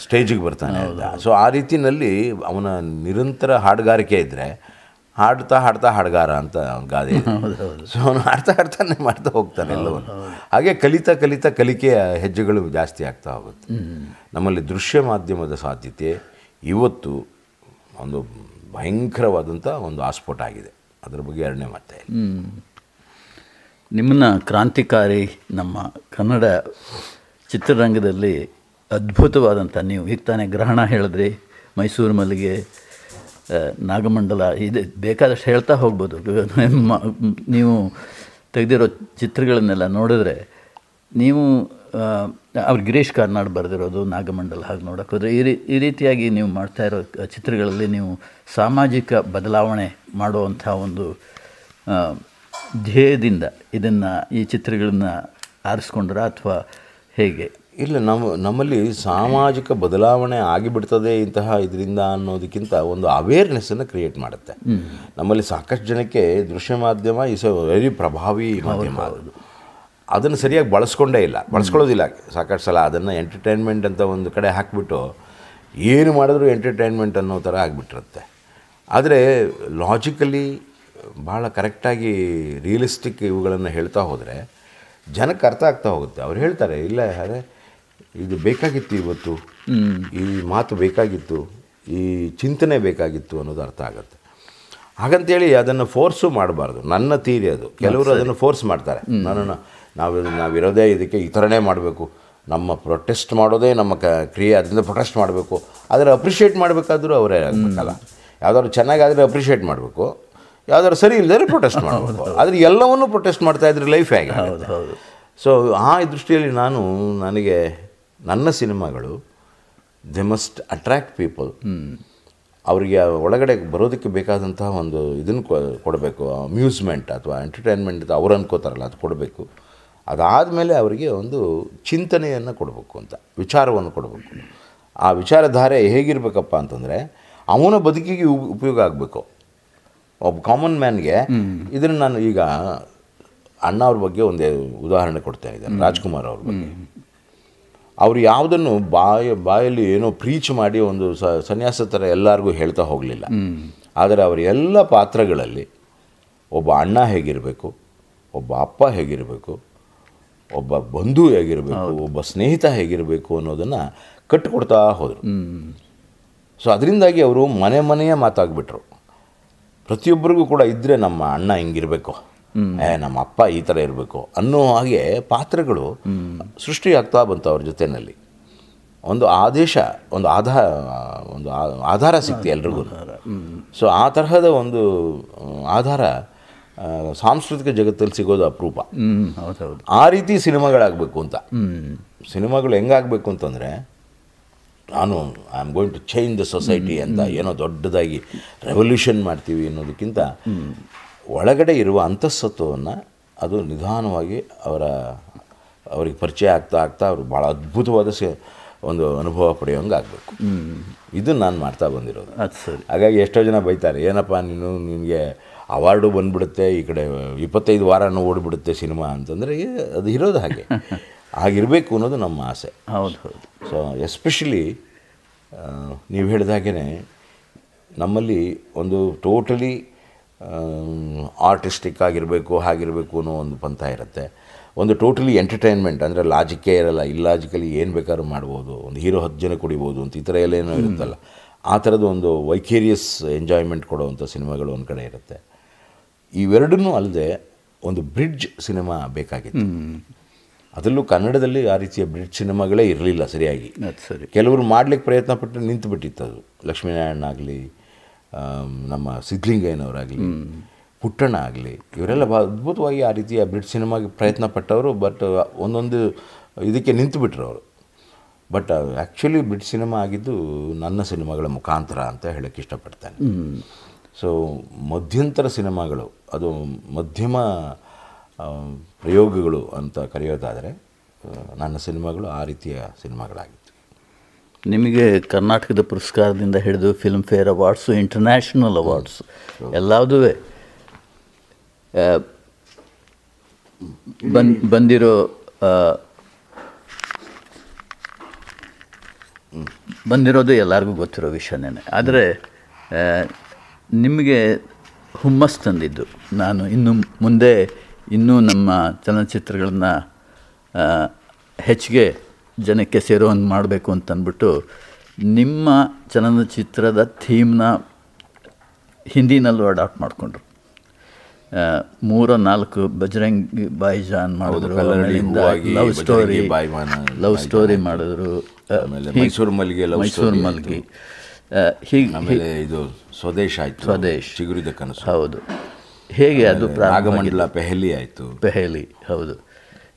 ಸ್ಟೇಜಿಗೆ ಬರ್ತಾನೆ ಅಂತ ಸೊ ಆ ರೀತಿಯಲ್ಲಿ ಅವನ ನಿರಂತರ ಹಾಡುಗಾರಿಕೆ ಇದ್ದರೆ ಹಾಡ್ತಾ ಹಾಡ್ತಾ ಹಾಡ್ಗಾರ ಅಂತ ಗಾದೆ ಸೊ ಅವನು ಹಾಡ್ತಾ ಹಾಡ್ತಾನೆ ಮಾಡ್ತಾ ಹೋಗ್ತಾನೆ ಎಲ್ಲವನ್ನು ಹಾಗೆ ಕಲಿತಾ ಕಲಿತಾ ಕಲಿಕೆಯ ಹೆಜ್ಜೆಗಳು ಜಾಸ್ತಿ ಆಗ್ತಾ ಹೋಗುತ್ತೆ ನಮ್ಮಲ್ಲಿ ದೃಶ್ಯ ಮಾಧ್ಯಮದ ಸಾಧ್ಯತೆ ಇವತ್ತು ಒಂದು ಭಯಂಕರವಾದಂಥ ಒಂದು ಆಸ್ಫೋಟ ಆಗಿದೆ ಅದರ ಬಗ್ಗೆ ಎರಡನೇ ಮತ್ತೆ ನಿಮ್ಮನ್ನ ಕ್ರಾಂತಿಕಾರಿ ನಮ್ಮ ಕನ್ನಡ ಚಿತ್ರರಂಗದಲ್ಲಿ ಅದ್ಭುತವಾದಂಥ ನೀವು ಈಗ ತಾನೇ ಗ್ರಹಣ ಹೇಳಿದ್ರಿ ಮೈಸೂರು ಮಲ್ಲಿಗೆ ನಾಗಮಂಡಲ ಇದೆ ಬೇಕಾದಷ್ಟು ಹೇಳ್ತಾ ಹೋಗ್ಬೋದು ನೀವು ತೆಗೆದಿರೋ ಚಿತ್ರಗಳನ್ನೆಲ್ಲ ನೋಡಿದ್ರೆ ನೀವು ಅವ್ರು ಗಿರೀಶ್ ಕಾರ್ನಾಡ್ ಬರೆದಿರೋದು ನಾಗಮಂಡಲ ಹಾಗೆ ನೋಡೋಕೆ ಹೋದರೆ ಈ ರೀ ಈ ರೀತಿಯಾಗಿ ನೀವು ಮಾಡ್ತಾ ಇರೋ ಚಿತ್ರಗಳಲ್ಲಿ ನೀವು ಸಾಮಾಜಿಕ ಬದಲಾವಣೆ ಮಾಡುವಂಥ ಒಂದು ಧ್ಯೇಯದಿಂದ ಇದನ್ನು ಈ ಚಿತ್ರಗಳನ್ನು ಆರಿಸ್ಕೊಂಡ್ರ ಅಥವಾ ಹೇಗೆ ಇಲ್ಲ ನಮ್ಮ ನಮ್ಮಲ್ಲಿ ಸಾಮಾಜಿಕ ಬದಲಾವಣೆ ಆಗಿಬಿಡ್ತದೆ ಇಂತಹ ಇದರಿಂದ ಅನ್ನೋದಕ್ಕಿಂತ ಒಂದು ಅವೇರ್ನೆಸ್ಸನ್ನು ಕ್ರಿಯೇಟ್ ಮಾಡುತ್ತೆ ನಮ್ಮಲ್ಲಿ ಸಾಕಷ್ಟು ಜನಕ್ಕೆ ದೃಶ್ಯ ಮಾಧ್ಯಮ ಇಸ್ ಅ ವೆರಿ ಪ್ರಭಾವಿ ಮಾಧ್ಯಮ ಅದು ಅದನ್ನು ಸರಿಯಾಗಿ ಬಳಸ್ಕೊಂಡೇ ಇಲ್ಲ ಬಳಸ್ಕೊಳ್ಳೋದಿಲ್ಲ ಸಾಕಷ್ಟು ಸಲ ಅದನ್ನು ಎಂಟರ್ಟೈನ್ಮೆಂಟ್ ಅಂತ ಒಂದು ಕಡೆ ಹಾಕಿಬಿಟ್ಟು ಏನು ಮಾಡಿದ್ರು ಎಂಟರ್ಟೈನ್ಮೆಂಟ್ ಅನ್ನೋ ಥರ ಆಗಿಬಿಟ್ಟಿರುತ್ತೆ ಆದರೆ ಲಾಜಿಕಲಿ ಭಾಳ ಕರೆಕ್ಟಾಗಿ ರಿಯಲಿಸ್ಟಿಕ್ ಇವುಗಳನ್ನು ಹೇಳ್ತಾ ಹೋದರೆ ಜನಕ್ಕೆ ಅರ್ಥ ಆಗ್ತಾ ಹೋಗುತ್ತೆ ಅವ್ರು ಹೇಳ್ತಾರೆ ಇಲ್ಲ ಯಾರೇ ಇದು ಬೇಕಾಗಿತ್ತು ಇವತ್ತು ಈ ಮಾತು ಬೇಕಾಗಿತ್ತು ಈ ಚಿಂತನೆ ಬೇಕಾಗಿತ್ತು ಅನ್ನೋದು ಅರ್ಥ ಆಗುತ್ತೆ ಹಾಗಂತೇಳಿ ಅದನ್ನು ಫೋರ್ಸು ಮಾಡಬಾರ್ದು ನನ್ನ ತೀರಿ ಅದು ಕೆಲವರು ಅದನ್ನು ಫೋರ್ಸ್ ಮಾಡ್ತಾರೆ ನನ್ನನ್ನು ನಾವು ನಾವಿರೋದೇ ಇದಕ್ಕೆ ಈ ಥರನೇ ಮಾಡಬೇಕು ನಮ್ಮ ಪ್ರೊಟೆಸ್ಟ್ ಮಾಡೋದೇ ನಮ್ಮ ಕ ಕ್ರಿಯೆ ಅದರಿಂದ ಪ್ರೊಟೆಸ್ಟ್ ಮಾಡಬೇಕು ಆದರೆ ಅಪ್ರಿಷಿಯೇಟ್ ಮಾಡಬೇಕಾದ್ರೂ ಅವರೇ ಆಗಬೇಕಲ್ಲ ಯಾವ್ದಾದ್ರು ಚೆನ್ನಾಗಾದರೆ ಅಪ್ರಿಷಿಯೇಟ್ ಮಾಡಬೇಕು ಯಾವ್ದಾದ್ರು ಸರಿ ಇಲ್ಲದ್ರೆ ಪ್ರೊಟೆಸ್ಟ್ ಮಾಡಬೇಕು ಆದರೆ ಎಲ್ಲವನ್ನೂ ಪ್ರೊಟೆಸ್ಟ್ ಮಾಡ್ತಾ ಇದ್ರೆ ಲೈಫ್ ಹೇಗೆ ಸೊ ಆ ದೃಷ್ಟಿಯಲ್ಲಿ ನಾನು ನನಗೆ ನನ್ನ ಸಿನಿಮಾಗಳು ದೆ ಮಸ್ಟ್ ಅಟ್ರ್ಯಾಕ್ಟ್ ಪೀಪಲ್ ಅವರಿಗೆ ಒಳಗಡೆ ಬರೋದಕ್ಕೆ ಬೇಕಾದಂತಹ ಒಂದು ಇದನ್ನು ಕೊಡಬೇಕು ಅಮ್ಯೂಸ್ಮೆಂಟ್ ಅಥವಾ ಎಂಟರ್ಟೈನ್ಮೆಂಟ್ ಅಂತ ಅವ್ರು ಅನ್ಕೋತಾರಲ್ಲ ಅದು ಕೊಡಬೇಕು ಅದಾದಮೇಲೆ ಅವರಿಗೆ ಒಂದು ಚಿಂತನೆಯನ್ನು ಕೊಡಬೇಕು ಅಂತ ವಿಚಾರವನ್ನು ಕೊಡಬೇಕು ಆ ವಿಚಾರಧಾರೆ ಹೇಗಿರಬೇಕಪ್ಪ ಅಂತಂದರೆ ಅವನ ಬದುಕಿಗೆ ಉಪಯೋಗ ಆಗಬೇಕು ಒಬ್ಬ ಕಾಮನ್ ಮ್ಯಾನ್ಗೆ ಇದನ್ನು ನಾನು ಈಗ ಅವ್ರ ಬಗ್ಗೆ ಒಂದು ಉದಾಹರಣೆ ಕೊಡ್ತೇನೆ ಇದನ್ನು ರಾಜ್ಕುಮಾರ್ ಅವ್ರ ಬಗ್ಗೆ ಅವರು ಯಾವುದನ್ನು ಬಾಯ ಬಾಯಲ್ಲಿ ಏನೋ ಪ್ರೀಚ್ ಮಾಡಿ ಒಂದು ಸ ಸನ್ಯಾಸ ಥರ ಎಲ್ಲರಿಗೂ ಹೇಳ್ತಾ ಹೋಗಲಿಲ್ಲ ಆದರೆ ಅವರ ಎಲ್ಲ ಪಾತ್ರಗಳಲ್ಲಿ ಒಬ್ಬ ಅಣ್ಣ ಹೇಗಿರಬೇಕು ಒಬ್ಬ ಅಪ್ಪ ಹೇಗಿರಬೇಕು ಒಬ್ಬ ಬಂಧು ಹೇಗಿರಬೇಕು ಒಬ್ಬ ಸ್ನೇಹಿತ ಹೇಗಿರಬೇಕು ಅನ್ನೋದನ್ನು ಕಟ್ಟಿಕೊಡ್ತಾ ಹೋದರು ಸೊ ಅದರಿಂದಾಗಿ ಅವರು ಮನೆ ಮನೆಯೇ ಮಾತಾಗ್ಬಿಟ್ರು ಪ್ರತಿಯೊಬ್ಬರಿಗೂ ಕೂಡ ಇದ್ದರೆ ನಮ್ಮ ಅಣ್ಣ ಹಿಂಗಿರಬೇಕು ನಮ್ಮ ಅಪ್ಪ ಈ ಥರ ಇರಬೇಕು ಅನ್ನೋ ಹಾಗೆ ಪಾತ್ರಗಳು ಸೃಷ್ಟಿಯಾಗ್ತಾ ಬಂತು ಅವ್ರ ಜೊತೆಯಲ್ಲಿ ಒಂದು ಆದೇಶ ಒಂದು ಆಧಾ ಒಂದು ಆಧಾರ ಸಿಕ್ತಿ ಎಲ್ರಿಗೂ ಸೊ ಆ ತರಹದ ಒಂದು ಆಧಾರ ಸಾಂಸ್ಕೃತಿಕ ಜಗತ್ತಲ್ಲಿ ಸಿಗೋದು ಅಪರೂಪ ಆ ರೀತಿ ಸಿನಿಮಾಗಳಾಗಬೇಕು ಅಂತ ಸಿನಿಮಾಗಳು ಹೆಂಗಾಗಬೇಕು ಅಂತಂದರೆ ನಾನು I am going to change the society ಅಂತ ಏನೋ ದೊಡ್ಡದಾಗಿ ರೆವಲ್ಯೂಷನ್ ಮಾಡ್ತೀವಿ ಅನ್ನೋದಕ್ಕಿಂತ ಒಳಗಡೆ ಇರುವ ಅಂತಸ್ತತ್ವವನ್ನು ಅದು ನಿಧಾನವಾಗಿ ಅವರ ಅವ್ರಿಗೆ ಪರಿಚಯ ಆಗ್ತಾ ಆಗ್ತಾ ಅವರು ಭಾಳ ಅದ್ಭುತವಾದ ಸ ಒಂದು ಅನುಭವ ಪಡೆಯೋಂಗೆ ಆಗಬೇಕು ಇದು ನಾನು ಮಾಡ್ತಾ ಬಂದಿರೋದು ಸರಿ ಹಾಗಾಗಿ ಎಷ್ಟೋ ಜನ ಬೈತಾರೆ ಏನಪ್ಪ ನೀನು ನಿಮಗೆ ಅವಾರ್ಡು ಬಂದುಬಿಡುತ್ತೆ ಈ ಕಡೆ ಇಪ್ಪತ್ತೈದು ವಾರನೂ ಓಡಿಬಿಡುತ್ತೆ ಸಿನಿಮಾ ಅಂತಂದರೆ ಅದು ಇರೋದು ಹಾಗೆ ಆಗಿರಬೇಕು ಅನ್ನೋದು ನಮ್ಮ ಆಸೆ ಹೌದು ಹೌದು ಸೊ ಎಸ್ಪೆಷಲಿ ನೀವು ಹೇಳಿದ ನಮ್ಮಲ್ಲಿ ಒಂದು ಟೋಟಲಿ ಆರ್ಟಿಸ್ಟಿಕ್ ಆಗಿರಬೇಕು ಹಾಗಿರಬೇಕು ಅನ್ನೋ ಒಂದು ಪಂಥ ಇರುತ್ತೆ ಒಂದು ಟೋಟಲಿ ಎಂಟರ್ಟೈನ್ಮೆಂಟ್ ಅಂದರೆ ಲಾಜಿಕ್ಕೇ ಇರಲ್ಲ ಇಲ್ಲಾಜಿಕಲಿ ಏನು ಬೇಕಾದ್ರೂ ಮಾಡ್ಬೋದು ಒಂದು ಹೀರೋ ಹತ್ತು ಜನ ಕುಡಿಬೋದು ಅಂತ ಈ ಥರ ಎಲ್ಲ ಏನೋ ಇರುತ್ತಲ್ಲ ಆ ಥರದ್ದು ಒಂದು ವೈಕೇರಿಯಸ್ ಎಂಜಾಯ್ಮೆಂಟ್ ಕೊಡುವಂಥ ಸಿನಿಮಾಗಳು ಒಂದು ಕಡೆ ಇರುತ್ತೆ ಇವೆರಡನ್ನೂ ಅಲ್ಲದೆ ಒಂದು ಬ್ರಿಡ್ಜ್ ಸಿನಿಮಾ ಬೇಕಾಗಿತ್ತು ಅದರಲ್ಲೂ ಕನ್ನಡದಲ್ಲಿ ಆ ರೀತಿಯ ಬ್ರಿಡ್ಜ್ ಸಿನಿಮಾಗಳೇ ಇರಲಿಲ್ಲ ಸರಿಯಾಗಿ ಸರಿ ಕೆಲವರು ಮಾಡಲಿಕ್ಕೆ ಪ್ರಯತ್ನ ಪಟ್ಟು ನಿಂತುಬಿಟ್ಟಿತ್ತು ಬಿಟ್ಟಿತ್ತು ಅದು ಲಕ್ಷ್ಮೀನಾರಾಯಣ ಆಗಲಿ ನಮ್ಮ ಸಿದ್ಧಲಿಂಗಯ್ಯನವರಾಗಲಿ ಪುಟ್ಟಣ್ಣ ಆಗಲಿ ಇವರೆಲ್ಲ ಬಾ ಅದ್ಭುತವಾಗಿ ಆ ರೀತಿಯ ಬ್ರಿಟ್ ಸಿನಿಮಾಗೆ ಪ್ರಯತ್ನ ಪಟ್ಟವರು ಬಟ್ ಒಂದೊಂದು ಇದಕ್ಕೆ ಬಿಟ್ಟರು ಅವರು ಬಟ್ ಆ್ಯಕ್ಚುಲಿ ಬ್ರಿಟ್ ಸಿನಿಮಾ ಆಗಿದ್ದು ನನ್ನ ಸಿನಿಮಾಗಳ ಮುಖಾಂತರ ಅಂತ ಹೇಳೋಕ್ಕೆ ಇಷ್ಟಪಡ್ತೇನೆ ಸೊ ಮಧ್ಯಂತರ ಸಿನಿಮಾಗಳು ಅದು ಮಧ್ಯಮ ಪ್ರಯೋಗಗಳು ಅಂತ ಕರೆಯೋದಾದರೆ ನನ್ನ ಸಿನಿಮಾಗಳು ಆ ರೀತಿಯ ಸಿನಿಮಾಗಳಾಗಿತ್ತು ನಿಮಗೆ ಕರ್ನಾಟಕದ ಪುರಸ್ಕಾರದಿಂದ ಹಿಡಿದು Filmfare awards international awards ಎಲ್ಲದೂ ಬನ್ ಬಂದಿರೋ ಬಂದಿರೋದು ಎಲ್ಲರಿಗೂ ಗೊತ್ತಿರೋ ವಿಷಯನೇ ಆದರೆ ನಿಮಗೆ ಹುಮ್ಮಸ್ ತಂದಿದ್ದು ನಾನು ಇನ್ನು ಮುಂದೆ ಇನ್ನೂ ನಮ್ಮ ಚಲನಚಿತ್ರಗಳನ್ನು ಹೆಚ್ಚಿಗೆ ಜನಕ್ಕೆ ಒಂದು ಮಾಡಬೇಕು ಅಂತಂದ್ಬಿಟ್ಟು ನಿಮ್ಮ ಚಲನಚಿತ್ರದ ಥೀಮ್ನ ಹಿಂದಿನಲ್ಲೂ ಅಡಾಪ್ಟ್ ಮಾಡಿಕೊಂಡ್ರು ಮೂರ ನಾಲ್ಕು ಬಜರಂಗಿ ಬಾಯಿ ಜಾನ್ ಮಾಡಿದ್ರು ಲವ್ ಸ್ಟೋರಿ ಲವ್ ಸ್ಟೋರಿ ಮಾಡಿದ್ರು ಮೈಸೂರು ಮಲ್ಲಿಗೆ ಮೈಸೂರು ಮಲ್ಲಿಗೆ ಹೀಗೆ ಇದು ಸ್ವದೇಶ ಆಯಿತು ಸ್ವದೇಶ್ ಚಿಗುರಿದ ಕನಸು ಹೌದು ಹೇಗೆ ಅದು ಪ್ರಾಗಮಂಡಲ ಪೆಹಲಿ ಆಯಿತು ಪೆಹಲಿ ಹೌದು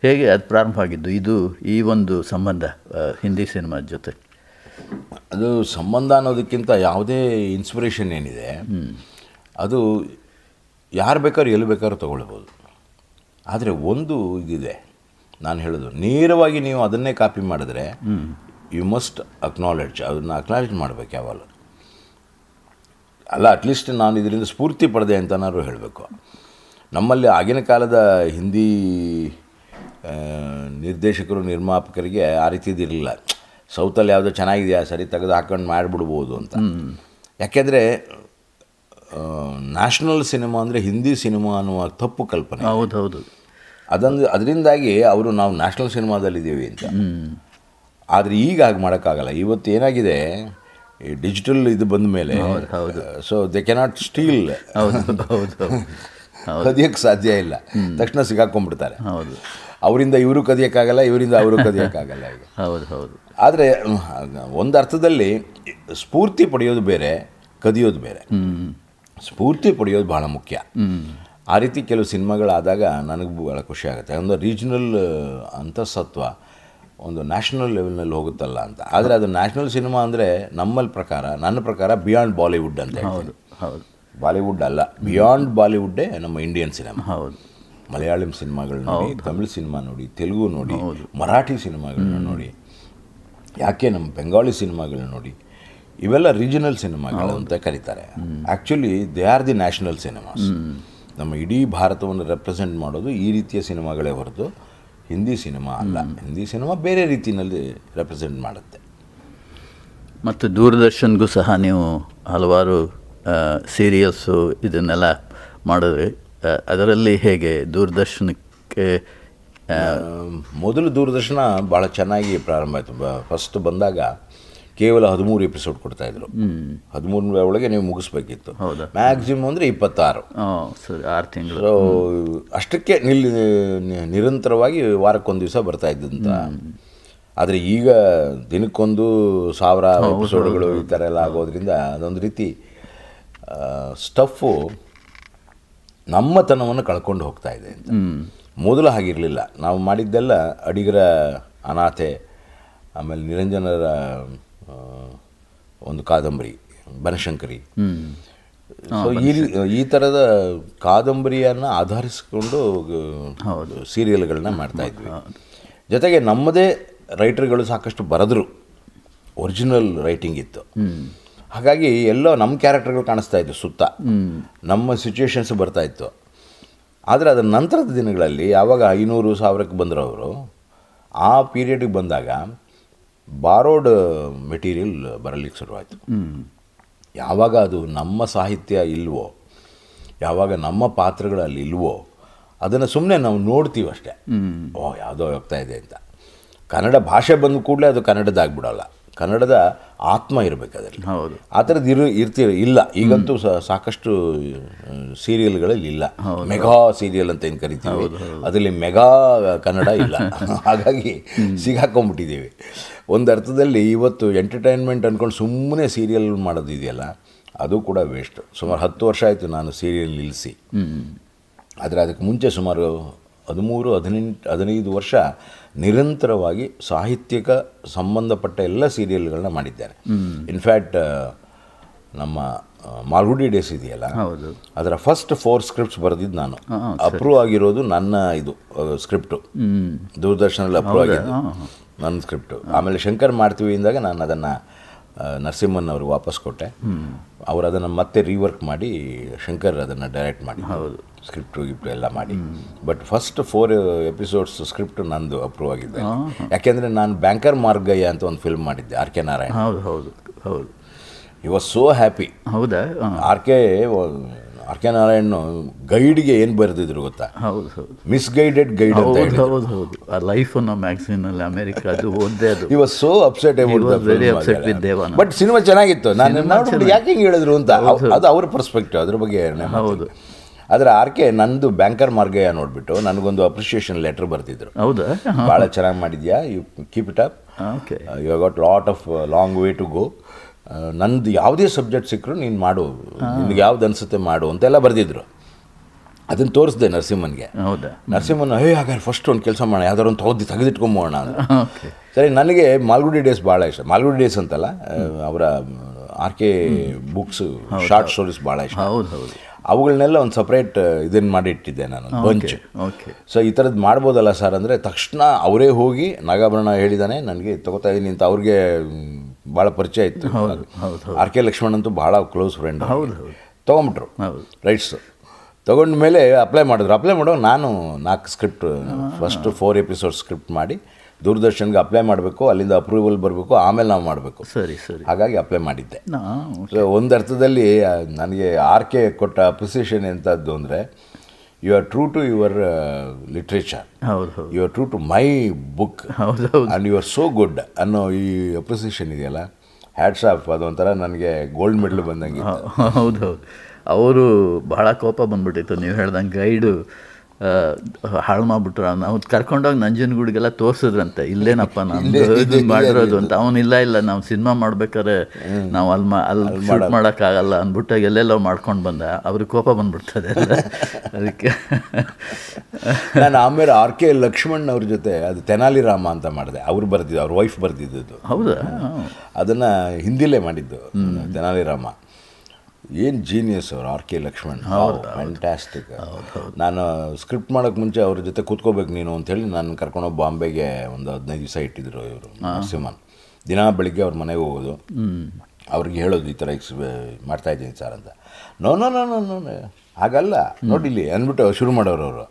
ಹೇಗೆ ಅದು ಪ್ರಾರಂಭ ಆಗಿದ್ದು ಇದು ಈ ಒಂದು ಸಂಬಂಧ ಹಿಂದಿ ಸಿನಿಮಾದ ಜೊತೆ ಅದು ಸಂಬಂಧ ಅನ್ನೋದಕ್ಕಿಂತ ಯಾವುದೇ ಇನ್ಸ್ಪಿರೇಷನ್ ಏನಿದೆ ಅದು ಯಾರು ಬೇಕಾದ್ರೂ ಎಲ್ಲಿ ಬೇಕಾದ್ರೂ ತೊಗೊಳ್ಬೋದು ಆದರೆ ಒಂದು ಇದಿದೆ ನಾನು ಹೇಳೋದು ನೇರವಾಗಿ ನೀವು ಅದನ್ನೇ ಕಾಪಿ ಮಾಡಿದ್ರೆ ಯು ಮಸ್ಟ್ ಅಕ್ನಾಲೆಡ್ಜ್ ಅದನ್ನು ಅಕ್ನಾಲೆಜ್ ಮಾಡಬೇಕು ಯಾವಾಗ ಅಲ್ಲ ಅಟ್ಲೀಸ್ಟ್ ನಾನು ಇದರಿಂದ ಸ್ಫೂರ್ತಿ ಪಡೆದೆ ಅಂತನಾದ್ರು ಹೇಳಬೇಕು ನಮ್ಮಲ್ಲಿ ಆಗಿನ ಕಾಲದ ಹಿಂದಿ ನಿರ್ದೇಶಕರು ನಿರ್ಮಾಪಕರಿಗೆ ಆ ರೀತಿದು ಇರಲಿಲ್ಲ ಸೌತಲ್ಲಿ ಯಾವುದೋ ಚೆನ್ನಾಗಿದೆಯಾ ಸರಿ ತೆಗೆದು ಹಾಕೊಂಡು ಮಾಡಿಬಿಡ್ಬೋದು ಅಂತ ಯಾಕೆಂದರೆ ನ್ಯಾಷನಲ್ ಸಿನಿಮಾ ಅಂದರೆ ಹಿಂದಿ ಸಿನಿಮಾ ಅನ್ನುವ ತಪ್ಪು ಕಲ್ಪನೆ ಹೌದು ಹೌದು ಅದೊಂದು ಅದರಿಂದಾಗಿ ಅವರು ನಾವು ನ್ಯಾಷನಲ್ ಸಿನಿಮಾದಲ್ಲಿದ್ದೀವಿ ಅಂತ ಆದರೆ ಈಗ ಹಾಗೆ ಮಾಡೋಕ್ಕಾಗಲ್ಲ ಇವತ್ತು ಏನಾಗಿದೆ ಈ ಡಿಜಿಟಲ್ ಇದು ಬಂದ ಮೇಲೆ ಸೊ ದೆ ಕೆನಾಟ್ ಸ್ಟೀಲ್ ಹೌದು ಕದಿಯೋಕ್ಕೆ ಸಾಧ್ಯ ಇಲ್ಲ ತಕ್ಷಣ ಸಿಗಾಕೊಂಡ್ಬಿಡ್ತಾರೆ ಹೌದು ಅವರಿಂದ ಇವರು ಕದಿಯೋಕ್ಕಾಗಲ್ಲ ಇವರಿಂದ ಅವರು ಕದಿಯೋಕ್ಕಾಗಲ್ಲ ಈಗ ಹೌದು ಹೌದು ಆದರೆ ಒಂದು ಅರ್ಥದಲ್ಲಿ ಸ್ಫೂರ್ತಿ ಪಡೆಯೋದು ಬೇರೆ ಕದಿಯೋದು ಬೇರೆ ಸ್ಫೂರ್ತಿ ಪಡೆಯೋದು ಬಹಳ ಮುಖ್ಯ ಆ ರೀತಿ ಕೆಲವು ಸಿನಿಮಾಗಳಾದಾಗ ನನಗೆ ಭಾಳ ಖುಷಿ ಆಗುತ್ತೆ ಒಂದು ರೀಜ್ನಲ್ ಅಂತಸತ್ವ ಒಂದು ನ್ಯಾಷನಲ್ ಲೆವೆಲ್ನಲ್ಲಿ ಹೋಗುತ್ತಲ್ಲ ಅಂತ ಆದರೆ ಅದು ನ್ಯಾಷನಲ್ ಸಿನಿಮಾ ಅಂದರೆ ನಮ್ಮಲ್ಲಿ ಪ್ರಕಾರ ನನ್ನ ಪ್ರಕಾರ ಬಿಯಾಂಡ್ ಬಾಲಿವುಡ್ ಅಂತ ಹೌದು ಹೌದು ಬಾಲಿವುಡ್ ಅಲ್ಲ ಬಿಯಾಂಡ್ ಬಾಲಿವುಡ್ಡೇ ನಮ್ಮ ಇಂಡಿಯನ್ ಸಿನಿಮಾ ಹೌದು ಮಲಯಾಳಂ ಸಿನಿಮಾಗಳು ನೋಡಿ ತಮಿಳ್ ಸಿನಿಮಾ ನೋಡಿ ತೆಲುಗು ನೋಡಿ ಮರಾಠಿ ಸಿನಿಮಾಗಳನ್ನ ನೋಡಿ ಯಾಕೆ ನಮ್ಮ ಬೆಂಗಾಳಿ ಸಿನಿಮಾಗಳನ್ನ ನೋಡಿ ಇವೆಲ್ಲ ರೀಜನಲ್ ಸಿನಿಮಾಗಳು ಅಂತ ಕರೀತಾರೆ actually they are the national cinemas ನಮ್ಮ ಇಡೀ ಭಾರತವನ್ನು ರೆಪ್ರೆಸೆಂಟ್ ಮಾಡೋದು ಈ ರೀತಿಯ ಸಿನಿಮಾಗಳೇ ಹೊರತು ಹಿಂದಿ ಸಿನಿಮಾ ಅಲ್ಲ ಹಿಂದಿ ಸಿನಿಮಾ ಬೇರೆ ರೀತಿಯಲ್ಲಿ ರೆಪ್ರೆಸೆಂಟ್ ಮಾಡುತ್ತೆ ಮತ್ತು ದೂರದರ್ಶನ್ಗೂ ಸಹ ನೀವು ಹಲವಾರು ಸೀರಿಯಲ್ಸು ಇದನ್ನೆಲ್ಲ ಮಾಡಿದ್ರೆ ಅದರಲ್ಲಿ ಹೇಗೆ ದೂರದರ್ಶನಕ್ಕೆ ಮೊದಲು ದೂರದರ್ಶನ ಭಾಳ ಚೆನ್ನಾಗಿ ಪ್ರಾರಂಭ ಆಯಿತು ಫಸ್ಟ್ ಬಂದಾಗ ಕೇವಲ ಹದಿಮೂರು ಎಪಿಸೋಡ್ ಕೊಡ್ತಾಯಿದ್ರು ಹದಿಮೂರನ ಒಳಗೆ ನೀವು ಮುಗಿಸ್ಬೇಕಿತ್ತು ಮ್ಯಾಕ್ಸಿಮಮ್ ಅಂದರೆ ಇಪ್ಪತ್ತಾರು ಸರಿ ಆರು ತಿಂಗಳು ಅಷ್ಟಕ್ಕೆ ನಿಲ್ಲಿ ನಿರಂತರವಾಗಿ ವಾರಕ್ಕೊಂದು ದಿವಸ ಬರ್ತಾ ಇದ್ದಂತ ಆದರೆ ಈಗ ದಿನಕ್ಕೊಂದು ಸಾವಿರ ಎಪಿಸೋಡ್ಗಳು ಈ ಥರ ಎಲ್ಲ ಆಗೋದ್ರಿಂದ ಅದೊಂದು ರೀತಿ ಸ್ಟಫು ನಮ್ಮತನವನ್ನು ಕಳ್ಕೊಂಡು ಹೋಗ್ತಾ ಇದೆ ಅಂತ ಮೊದಲು ಹಾಗಿರಲಿಲ್ಲ ನಾವು ಮಾಡಿದ್ದೆಲ್ಲ ಅಡಿಗರ ಅನಾಥೆ ಆಮೇಲೆ ನಿರಂಜನರ ಒಂದು ಕಾದಂಬರಿ ಬನಶಂಕರಿ ಸೊ ಈ ಈ ಥರದ ಕಾದಂಬರಿಯನ್ನು ಆಧರಿಸಿಕೊಂಡು ಸೀರಿಯಲ್ಗಳನ್ನ ಮಾಡ್ತಾ ಇದ್ವಿ ಜೊತೆಗೆ ನಮ್ಮದೇ ರೈಟರ್ಗಳು ಸಾಕಷ್ಟು ಬರೆದ್ರು ಒರಿಜಿನಲ್ ರೈಟಿಂಗ್ ಇತ್ತು ಹಾಗಾಗಿ ಎಲ್ಲೋ ನಮ್ಮ ಕ್ಯಾರೆಕ್ಟರ್ಗಳು ಕಾಣಿಸ್ತಾ ಇತ್ತು ಸುತ್ತ ನಮ್ಮ ಸಿಚುವೇಶನ್ಸ್ ಬರ್ತಾಯಿತ್ತು ಆದರೆ ಅದರ ನಂತರದ ದಿನಗಳಲ್ಲಿ ಯಾವಾಗ ಐನೂರು ಸಾವಿರಕ್ಕೆ ಬಂದರು ಅವರು ಆ ಪೀರಿಯಡಿಗೆ ಬಂದಾಗ ಬಾರೋಡ್ ಮೆಟೀರಿಯಲ್ ಬರಲಿಕ್ಕೆ ಶುರುವಾಯಿತು ಯಾವಾಗ ಅದು ನಮ್ಮ ಸಾಹಿತ್ಯ ಇಲ್ವೋ ಯಾವಾಗ ನಮ್ಮ ಪಾತ್ರಗಳಲ್ಲಿ ಇಲ್ವೋ ಅದನ್ನು ಸುಮ್ಮನೆ ನಾವು ನೋಡ್ತೀವಷ್ಟೇ ಓ ಯಾವುದೋ ಹೋಗ್ತಾ ಇದೆ ಅಂತ ಕನ್ನಡ ಭಾಷೆ ಬಂದ ಕೂಡಲೇ ಅದು ಕನ್ನಡದಾಗ್ಬಿಡೋಲ್ಲ ಕನ್ನಡದ ಆತ್ಮ ಇರಬೇಕು ಅದರಲ್ಲಿ ಹೌದು ಆ ಥರದ್ದು ಇರು ಇರ್ತೀರ ಇಲ್ಲ ಈಗಂತೂ ಸಾಕಷ್ಟು ಸೀರಿಯಲ್ಗಳಲ್ಲಿ ಇಲ್ಲ ಮೆಗಾ ಸೀರಿಯಲ್ ಅಂತ ಏನು ಕರಿತೀವಿ ಅದರಲ್ಲಿ ಮೆಗಾ ಕನ್ನಡ ಇಲ್ಲ ಹಾಗಾಗಿ ಸಿಗಾಕೊಂಡ್ಬಿಟ್ಟಿದ್ದೀವಿ ಒಂದು ಅರ್ಥದಲ್ಲಿ ಇವತ್ತು ಎಂಟರ್ಟೈನ್ಮೆಂಟ್ ಅಂದ್ಕೊಂಡು ಸುಮ್ಮನೆ ಸೀರಿಯಲ್ ಮಾಡೋದಿದೆಯಲ್ಲ ಅದು ಕೂಡ ವೇಸ್ಟ್ ಸುಮಾರು ಹತ್ತು ವರ್ಷ ಆಯಿತು ನಾನು ಸೀರಿಯಲ್ ನಿಲ್ಲಿಸಿ ಆದರೆ ಅದಕ್ಕೆ ಮುಂಚೆ ಸುಮಾರು ಹದಿಮೂರು ಹದಿನೆಂಟು ಹದಿನೈದು ವರ್ಷ ನಿರಂತರವಾಗಿ ಸಾಹಿತ್ಯಕ ಸಂಬಂಧಪಟ್ಟ ಎಲ್ಲ ಸೀರಿಯಲ್ಗಳನ್ನ ಮಾಡಿದ್ದಾರೆ ಇನ್ಫ್ಯಾಕ್ಟ್ ನಮ್ಮ ಮಾಲ್ಗುಡಿ ಡೇಸ್ ಇದೆಯಲ್ಲ ಅದರ ಫಸ್ಟ್ ಫೋರ್ ಸ್ಕ್ರಿಪ್ಟ್ಸ್ ಬರೆದಿದ್ದು ನಾನು ಅಪ್ರೂವ್ ಆಗಿರೋದು ನನ್ನ ಇದು ಸ್ಕ್ರಿಪ್ಟು ದೂರದರ್ಶನಲ್ಲಿ ಅಪ್ರೂವ್ ಆಗಿದ್ದು ನನ್ನ ಸ್ಕ್ರಿಪ್ಟು ಆಮೇಲೆ ಶಂಕರ್ ಮಾಡ್ತೀವಿ ಅಂದಾಗ ನಾನು ಅದನ್ನು ನರಸಿಂಹನ್ ಅವ್ರಿಗೆ ವಾಪಸ್ ಕೊಟ್ಟೆ ಅವರು ಅದನ್ನು ಮತ್ತೆ ರೀವರ್ಕ್ ಮಾಡಿ ಶಂಕರ್ ಅದನ್ನು ಡೈರೆಕ್ಟ್ ಮಾಡಿ ಹೌದು ಸ್ಕ್ರಿಪ್ಟು ಎಲ್ಲ ಮಾಡಿ but first four episodes script ನಂದು ಅಪ್ರೂವ್ ಆಗಿದೆ ಯಾಕೆಂದರೆ ನಾನು ಬ್ಯಾಂಕರ್ ಮಾರ್ಗಯ್ಯ ಅಂತ ಒಂದು ಫಿಲ್ಮ್ ಮಾಡಿದ್ದೆ ಆರ್ ಕೆ ನಾರಾಯಣ್ ಹೌದು ಹೌದು ಹೌದು ಯು ವಾಸ್ ಸೋ ಹ್ಯಾಪಿ ಹೌದಾ R K R K Narayana ಗೈಡ್ಗೆ ಏನು ಬರೆದಿದ್ರು ಗೊತ್ತಾ ಹೌದು ಹೌದು ಗೈಡೆಡ್ ಗೈಡ್ ಹೌದು ಲೈಫ್ ಅನ್ನೋ ಅಲ್ಲಿ ಅಮೆರಿಕ ಅದು ಅದು ಸೋ ಅಪ್ಸೆಟ್ ಬಟ್ ಸಿನಿಮಾ ಚೆನ್ನಾಗಿತ್ತು ನಾನು ಯಾಕೆ ಹಿಂಗೆ ಹೇಳಿದ್ರು ಅಂತ ಅದು ಅವ್ರ ಪರ್ಸ್ಪೆಕ್ಟಿವ್ ಅದ್ರ ಬಗ್ಗೆ ಹೌದು ಆದರೆ ಆರ್ ಕೆ ನಂದು ಬ್ಯಾಂಕರ್ ಮಾರ್ಗಯ್ಯ ನೋಡಿಬಿಟ್ಟು ನನಗೊಂದು ಅಪ್ರಿಷಿಯೇಷನ್ ಲೆಟರ್ ಬರ್ತಿದ್ರು ಹೌದಾ ಭಾಳ ಚೆನ್ನಾಗಿ ಮಾಡಿದ್ಯಾ you keep it up you got lot of long way to go ನಂದು ಯಾವುದೇ ಸಬ್ಜೆಕ್ಟ್ ಸಿಕ್ಕರು ನೀನು ಮಾಡು ನಿನಗೆ ಯಾವ್ದು ಅನಿಸುತ್ತೆ ಮಾಡು ಅಂತೆಲ್ಲ ಬರೆದಿದ್ರು ಅದನ್ನು ತೋರಿಸ್ದೆ ನರಸಿಂಹನ್ಗೆ ಹೌದಾ ನರಸಿಂಹನ್ ಅಯ್ಯೋ ಹಾಗಾದ್ರೆ ಫಸ್ಟ್ ಒಂದು ಕೆಲಸ ಮಾಡೋಣ ಯಾವ್ದಾರು ಒಂದು ತೋದಿ ತೆಗೆದಿಟ್ಕೊಂಬೋಣ ಸರಿ ನನಗೆ ಮಾಲ್ಗುಡಿ ಡೇಸ್ ಭಾಳ ಇಷ್ಟ ಮಾಲ್ಗುಡಿ ಡೇಸ್ ಅಂತಲ್ಲ ಅವರ R K books short stories ಭಾಳ ಇಷ್ಟ ಹೌದು ಹೌದು ಅವುಗಳನ್ನೆಲ್ಲ ಒಂದು ಸಪ್ರೇಟ್ ಇದನ್ನು ಮಾಡಿ ಇಟ್ಟಿದ್ದೆ ನಾನು ಬಂಚ್ ಓಕೆ ಸೊ ಈ ಥರದ್ದು ಮಾಡ್ಬೋದಲ್ಲ ಸರ್ ಅಂದರೆ ತಕ್ಷಣ ಅವರೇ ಹೋಗಿ ನಾಗಾಭರಣ ಹೇಳಿದಾನೆ ನನಗೆ ತಗೋತಾ ಇದ್ದೀನಿ ಅಂತ ಅವ್ರಿಗೆ ಭಾಳ ಪರಿಚಯ ಇತ್ತು ಆರ್ ಕೆ ಲಕ್ಷ್ಮಣ್ ಅಂತೂ ಭಾಳ ಕ್ಲೋಸ್ ಫ್ರೆಂಡ್ ಹೌದು ಹೌದು ತೊಗೊಂಬಿಟ್ರು ರೈಟ್ಸು ತೊಗೊಂಡ್ಮೇಲೆ ಅಪ್ಲೈ ಮಾಡಿದ್ರು ಅಪ್ಲೈ ಮಾಡುವಾಗ ನಾನು ನಾಲ್ಕು script first four episode script ಮಾಡಿ ದೂರದರ್ಶನ್ಗೆ ಅಪ್ಲೈ ಮಾಡಬೇಕು ಅಲ್ಲಿಂದ ಅಪ್ರೂವಲ್ ಬರಬೇಕು ಆಮೇಲೆ ನಾವು ಮಾಡಬೇಕು ಸರಿ ಸರಿ ಹಾಗಾಗಿ ಅಪ್ಲೈ ಮಾಡಿದ್ದೆ ಒಂದು ಅರ್ಥದಲ್ಲಿ ನನಗೆ ಆರ್ ಕೆ ಕೊಟ್ಟ ಅಪ್ರಿಸಿಯೇಷನ್ ಎಂಥದ್ದು ಅಂದರೆ you are true to your literature you are true to my book and you are so good ಅನ್ನೋ ಈ ಅಪ್ರಿಸಿಯೇಷನ್ ಇದೆಯಲ್ಲ ಹ್ಯಾಟ್ಸ್ ಆಫ್ ಅದೊಂಥರ ನನಗೆ ಗೋಲ್ಡ್ ಮೆಡಲ್ ಬಂದಂಗೆ ಹೌದು ಹೌದು ಅವರು ಬಹಳ ಕೋಪ ಬಂದ್ಬಿಟ್ಟಿತ್ತು ನೀವು ಹೇಳ್ದಂಗೆ ಗೈಡು ಹಾಳು ಅವ್ನು ನಾವು ಕರ್ಕೊಂಡೋಗಿ ನಂಜನಗೂಡಿಗೆಲ್ಲ ತೋರಿಸಿದ್ರಂತೆ ಇಲ್ಲೇನಪ್ಪ ನಾನು ಮಾಡಿರೋದು ಅಂತ ಅವನಿಲ್ಲ ಇಲ್ಲ ನಾವು ಸಿನಿಮಾ ಮಾಡ್ಬೇಕಾದ್ರೆ ನಾವು ಅಲ್ಲಿ ಮಾ ಅಲ್ಲಿ ಶೂಟ್ ಮಾಡೋಕ್ಕಾಗಲ್ಲ ಅಂದ್ಬಿಟ್ಟು ಎಲ್ಲೆಲ್ಲೋ ಮಾಡ್ಕೊಂಡು ಬಂದ ಅವ್ರಿಗೆ ಕೋಪ ಬಂದ್ಬಿಡ್ತದೆ ಅದಕ್ಕೆ ನಾನು ಆಮೇಲೆ ಆರ್ ಕೆ ಲಕ್ಷ್ಮಣ್ ಅವ್ರ ಜೊತೆ ಅದು ತೆನಾಲಿ ರಾಮ ಅಂತ ಮಾಡಿದೆ ಅವ್ರು ಬರ್ದಿದ್ದು ಅವ್ರ ವೈಫ್ ಬರ್ದಿದ್ದು ಹೌದಾ ಅದನ್ನು ಹಿಂದಿಲೇ ಮಾಡಿದ್ದು ತೆನಾಲಿ ರಾಮ ಏನು ಜೀನಿಯಸ್ ಅವರು ಆರ್ ಕೆ ಲಕ್ಷ್ಮಣ್ ಫ್ಯಾಂಟಾಸ್ಟಿಕ್ ನಾನು ಸ್ಕ್ರಿಪ್ಟ್ ಮಾಡೋಕ್ಕೆ ಮುಂಚೆ ಅವ್ರ ಜೊತೆ ಕೂತ್ಕೋಬೇಕು ನೀನು ಹೇಳಿ ನಾನು ಕರ್ಕೊಂಡೋಗಿ ಬಾಂಬೆಗೆ ಒಂದು ಹದಿನೈದು ದಿವಸ ಇಟ್ಟಿದ್ರು ಇವರು ಸುಮನ್ ದಿನ ಬೆಳಿಗ್ಗೆ ಅವ್ರ ಮನೆಗೆ ಹೋಗೋದು ಅವ್ರಿಗೆ ಹೇಳೋದು ಈ ಥರ ಎಕ್ಸ್ ಇದ್ದೀನಿ ಸರ್ ಅಂತ ನೋ ನೋ ನೋ ನೋ ಹಾಗಲ್ಲ ನೋಡಿಲಿ ಅಂದ್ಬಿಟ್ಟು ಶುರು ಮಾಡೋರು ಅವರು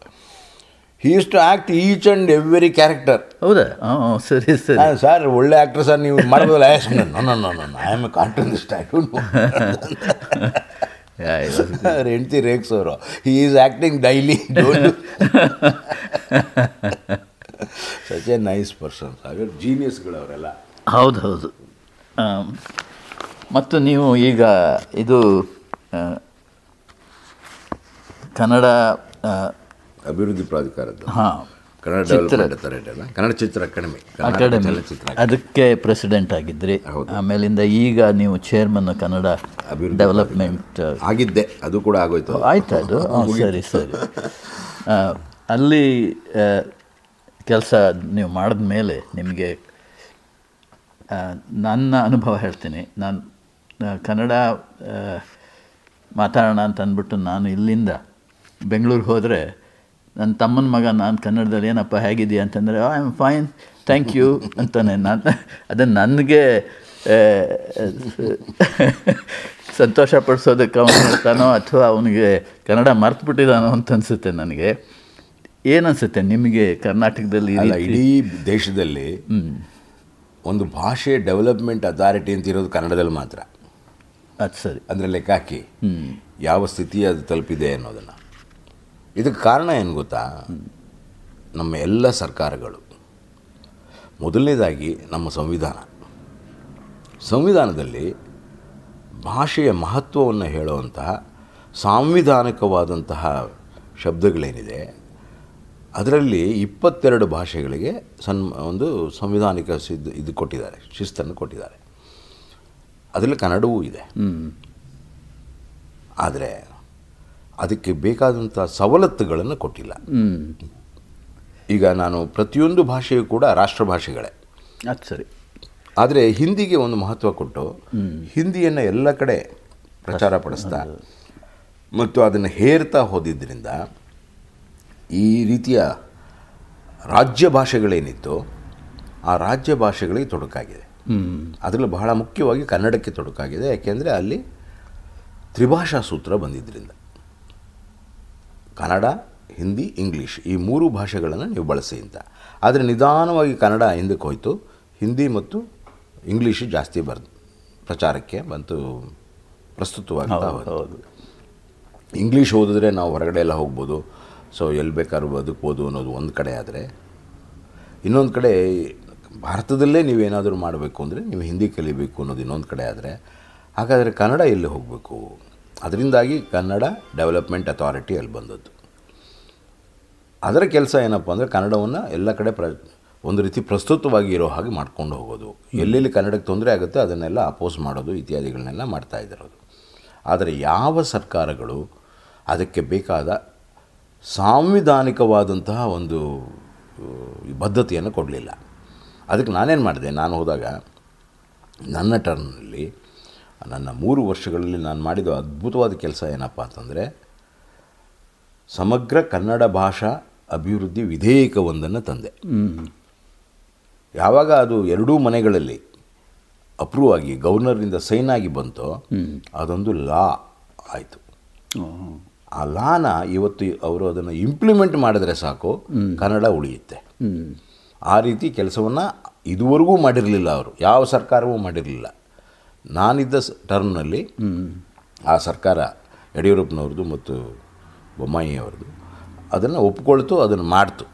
he is to act each and every character ಹೌದಾ ಸರಿ ಸರಿ ಸರ್ ಒಳ್ಳೆ ಆ್ಯಕ್ಟರ್ ಸರ್ ನೀವು ಮಾಡೋದಿಲ್ಲ ಐ ಆಮ್ ಎ ಅವ್ರ ರೇಕ್ಸ್ ಅವರು he is acting daily such a nice person ಹಾಗೆ ಜೀನಿಯಸ್ಗಳು ಅವರೆಲ್ಲ ಹೌದು ಹೌದು ಮತ್ತು ನೀವು ಈಗ ಇದು ಕನ್ನಡ ಅಭಿವೃದ್ಧಿ ಪ್ರಾಧಿಕಾರದ ಕನ್ನಡ ಡೆವಲಪ್ಮೆಂಟ್ ಕನ್ನಡ ಚಿತ್ರ ಅಕಾಡೆಮಿ ಅಕಾಡೆಮಿ ಅದಕ್ಕೆ ಪ್ರೆಸಿಡೆಂಟ್ ಆಗಿದ್ರಿ ಆಮೇಲಿಂದ ಈಗ ನೀವು ಚೇರ್ಮನ್ ಕನ್ನಡ ಡೆವಲಪ್ಮೆಂಟ್ ಆಗಿದ್ದೆ ಅದು ಕೂಡ ಆಗೋಯ್ತು ಆಯ್ತು ಅದು ಸರಿ ಸರಿ ಅಲ್ಲಿ ಕೆಲಸ ನೀವು ಮಾಡಿದ ಮೇಲೆ ನಿಮಗೆ ನನ್ನ ಅನುಭವ ಹೇಳ್ತೀನಿ ನಾನು ಕನ್ನಡ ಮಾತಾಡೋಣ ಅಂತ ಅಂದ್ಬಿಟ್ಟು ನಾನು ಇಲ್ಲಿಂದ ಬೆಂಗಳೂರಿಗೆ ಹೋದರೆ ನನ್ನ ತಮ್ಮನ ಮಗ ನಾನು ಕನ್ನಡದಲ್ಲಿ ಏನಪ್ಪ ಹೇಗಿದೆಯಾ ಅಂತಂದರೆ I am fine thank you ಅಂತಾನೆ ನಾನು ಅದನ್ನು ನನಗೆ ಸಂತೋಷ ಪಡಿಸೋದಕ್ಕೆ ಅವನು ಅಥವಾ ಅವನಿಗೆ ಕನ್ನಡ ಮರ್ತು ಬಿಟ್ಟಿದ್ದಾನೋ ಅಂತ ಅನಿಸುತ್ತೆ ನನಗೆ ಏನನ್ಸುತ್ತೆ ನಿಮಗೆ ಕರ್ನಾಟಕದಲ್ಲಿ ಇಡೀ ದೇಶದಲ್ಲಿ ಒಂದು ಭಾಷೆ ಡೆವಲಪ್ಮೆಂಟ್ ಅಥಾರಿಟಿ ಅಂತ ಇರೋದು ಕನ್ನಡದಲ್ಲಿ ಮಾತ್ರ ಅದು ಸರಿ ಅಂದರೆ ಲೆಕ್ಕಾಕಿ ಯಾವ ಸ್ಥಿತಿ ಅದು ತಲುಪಿದೆ ಅನ್ನೋದನ್ನು ಇದಕ್ಕೆ ಕಾರಣ ಏನು ಗೊತ್ತಾ ನಮ್ಮ ಎಲ್ಲ ಸರ್ಕಾರಗಳು ಮೊದಲನೇದಾಗಿ ನಮ್ಮ ಸಂವಿಧಾನ ಸಂವಿಧಾನದಲ್ಲಿ ಭಾಷೆಯ ಮಹತ್ವವನ್ನು ಹೇಳುವಂತಹ ಸಾಂವಿಧಾನಿಕವಾದಂತಹ ಶಬ್ದಗಳೇನಿದೆ ಅದರಲ್ಲಿ ಇಪ್ಪತ್ತೆರಡು ಭಾಷೆಗಳಿಗೆ ಸನ್ ಒಂದು ಸಂವಿಧಾನಿಕ ಸಿದ್ಧ ಇದು ಕೊಟ್ಟಿದ್ದಾರೆ ಶಿಸ್ತನ್ನು ಕೊಟ್ಟಿದ್ದಾರೆ ಅದರಲ್ಲಿ ಕನ್ನಡವೂ ಇದೆ ಆದರೆ ಅದಕ್ಕೆ ಬೇಕಾದಂಥ ಸವಲತ್ತುಗಳನ್ನು ಕೊಟ್ಟಿಲ್ಲ ಈಗ ನಾನು ಪ್ರತಿಯೊಂದು ಭಾಷೆಯೂ ಕೂಡ ರಾಷ್ಟ್ರಭಾಷೆಗಳೇ ಅದು ಸರಿ ಆದರೆ ಹಿಂದಿಗೆ ಒಂದು ಮಹತ್ವ ಕೊಟ್ಟು ಹಿಂದಿಯನ್ನು ಎಲ್ಲ ಕಡೆ ಪ್ರಚಾರ ಪಡಿಸ್ತಾ ಮತ್ತು ಅದನ್ನು ಹೇರ್ತಾ ಹೋದಿದ್ದರಿಂದ ಈ ರೀತಿಯ ರಾಜ್ಯ ಭಾಷೆಗಳೇನಿತ್ತು ಆ ರಾಜ್ಯ ಭಾಷೆಗಳಿಗೆ ತೊಡಕಾಗಿದೆ ಅದರಲ್ಲಿ ಬಹಳ ಮುಖ್ಯವಾಗಿ ಕನ್ನಡಕ್ಕೆ ತೊಡಕಾಗಿದೆ ಯಾಕೆಂದರೆ ಅಲ್ಲಿ ತ್ರಿಭಾಷಾ ಸೂತ್ರ ಬಂದಿದ್ದರಿಂದ ಕನ್ನಡ ಹಿಂದಿ ಇಂಗ್ಲೀಷ್ ಈ ಮೂರು ಭಾಷೆಗಳನ್ನು ನೀವು ಬಳಸಿ ಅಂತ ಆದರೆ ನಿಧಾನವಾಗಿ ಕನ್ನಡ ಹಿಂದಕ್ಕೆ ಹೋಯಿತು ಹಿಂದಿ ಮತ್ತು ಇಂಗ್ಲೀಷು ಜಾಸ್ತಿ ಬರ್ ಪ್ರಚಾರಕ್ಕೆ ಬಂತು ಪ್ರಸ್ತುತವಾಗ್ತಾ ಹೌದು ಇಂಗ್ಲೀಷ್ ಓದಿದ್ರೆ ನಾವು ಹೊರಗಡೆ ಎಲ್ಲ ಹೋಗ್ಬೋದು ಸೊ ಎಲ್ಲಿ ಬೇಕಾದ್ರೂ ಬದುಕ್ಬೋದು ಅನ್ನೋದು ಒಂದು ಕಡೆ ಆದರೆ ಇನ್ನೊಂದು ಕಡೆ ಭಾರತದಲ್ಲೇ ನೀವೇನಾದರೂ ಮಾಡಬೇಕು ಅಂದರೆ ನೀವು ಹಿಂದಿ ಕಲಿಬೇಕು ಅನ್ನೋದು ಇನ್ನೊಂದು ಕಡೆ ಆದರೆ ಹಾಗಾದರೆ ಕನ್ನಡ ಎಲ್ಲಿ ಹೋಗಬೇಕು ಅದರಿಂದಾಗಿ ಕನ್ನಡ ಡೆವಲಪ್ಮೆಂಟ್ ಅಥಾರಿಟಿ ಅಲ್ಲಿ ಬಂದದ್ದು ಅದರ ಕೆಲಸ ಏನಪ್ಪ ಅಂದರೆ ಕನ್ನಡವನ್ನು ಎಲ್ಲ ಕಡೆ ಪ್ರ ಒಂದು ರೀತಿ ಪ್ರಸ್ತುತವಾಗಿ ಇರೋ ಹಾಗೆ ಮಾಡ್ಕೊಂಡು ಹೋಗೋದು ಎಲ್ಲೆಲ್ಲಿ ಕನ್ನಡಕ್ಕೆ ತೊಂದರೆ ಆಗುತ್ತೆ ಅದನ್ನೆಲ್ಲ ಅಪೋಸ್ ಮಾಡೋದು ಇತ್ಯಾದಿಗಳನ್ನೆಲ್ಲ ಮಾಡ್ತಾ ಇದ್ದಿರೋದು ಆದರೆ ಯಾವ ಸರ್ಕಾರಗಳು ಅದಕ್ಕೆ ಬೇಕಾದ ಸಾಂವಿಧಾನಿಕವಾದಂತಹ ಒಂದು ಬದ್ಧತೆಯನ್ನು ಕೊಡಲಿಲ್ಲ ಅದಕ್ಕೆ ನಾನೇನು ಮಾಡಿದೆ ನಾನು ಹೋದಾಗ ನನ್ನ ಟರ್ನಲ್ಲಿ ನನ್ನ ಮೂರು ವರ್ಷಗಳಲ್ಲಿ ನಾನು ಮಾಡಿದ ಅದ್ಭುತವಾದ ಕೆಲಸ ಏನಪ್ಪ ಅಂತಂದರೆ ಸಮಗ್ರ ಕನ್ನಡ ಭಾಷಾ ಅಭಿವೃದ್ಧಿ ವಿಧೇಯಕವೊಂದನ್ನು ತಂದೆ ಯಾವಾಗ ಅದು ಎರಡೂ ಮನೆಗಳಲ್ಲಿ ಅಪ್ರೂವ್ ಆಗಿ ಗವರ್ನರಿಂದ ಸೈನ್ ಆಗಿ ಬಂತೋ ಅದೊಂದು ಲಾ ಆಯಿತು ಆ ಲಾನ ಇವತ್ತು ಅವರು ಅದನ್ನು ಇಂಪ್ಲಿಮೆಂಟ್ ಮಾಡಿದ್ರೆ ಸಾಕು ಕನ್ನಡ ಉಳಿಯುತ್ತೆ ಆ ರೀತಿ ಕೆಲಸವನ್ನು ಇದುವರೆಗೂ ಮಾಡಿರಲಿಲ್ಲ ಅವರು ಯಾವ ಸರ್ಕಾರವೂ ಮಾಡಿರಲಿಲ್ಲ ನಾನಿದ್ದ ಟರ್ಮ್ನಲ್ಲಿ ಆ ಸರ್ಕಾರ ಯಡಿಯೂರಪ್ಪನವ್ರದ್ದು ಮತ್ತು ಬೊಮ್ಮಾಯಿ ಅದನ್ನು ಒಪ್ಪಿಕೊಳ್ತು ಅದನ್ನು ಮಾಡ್ತು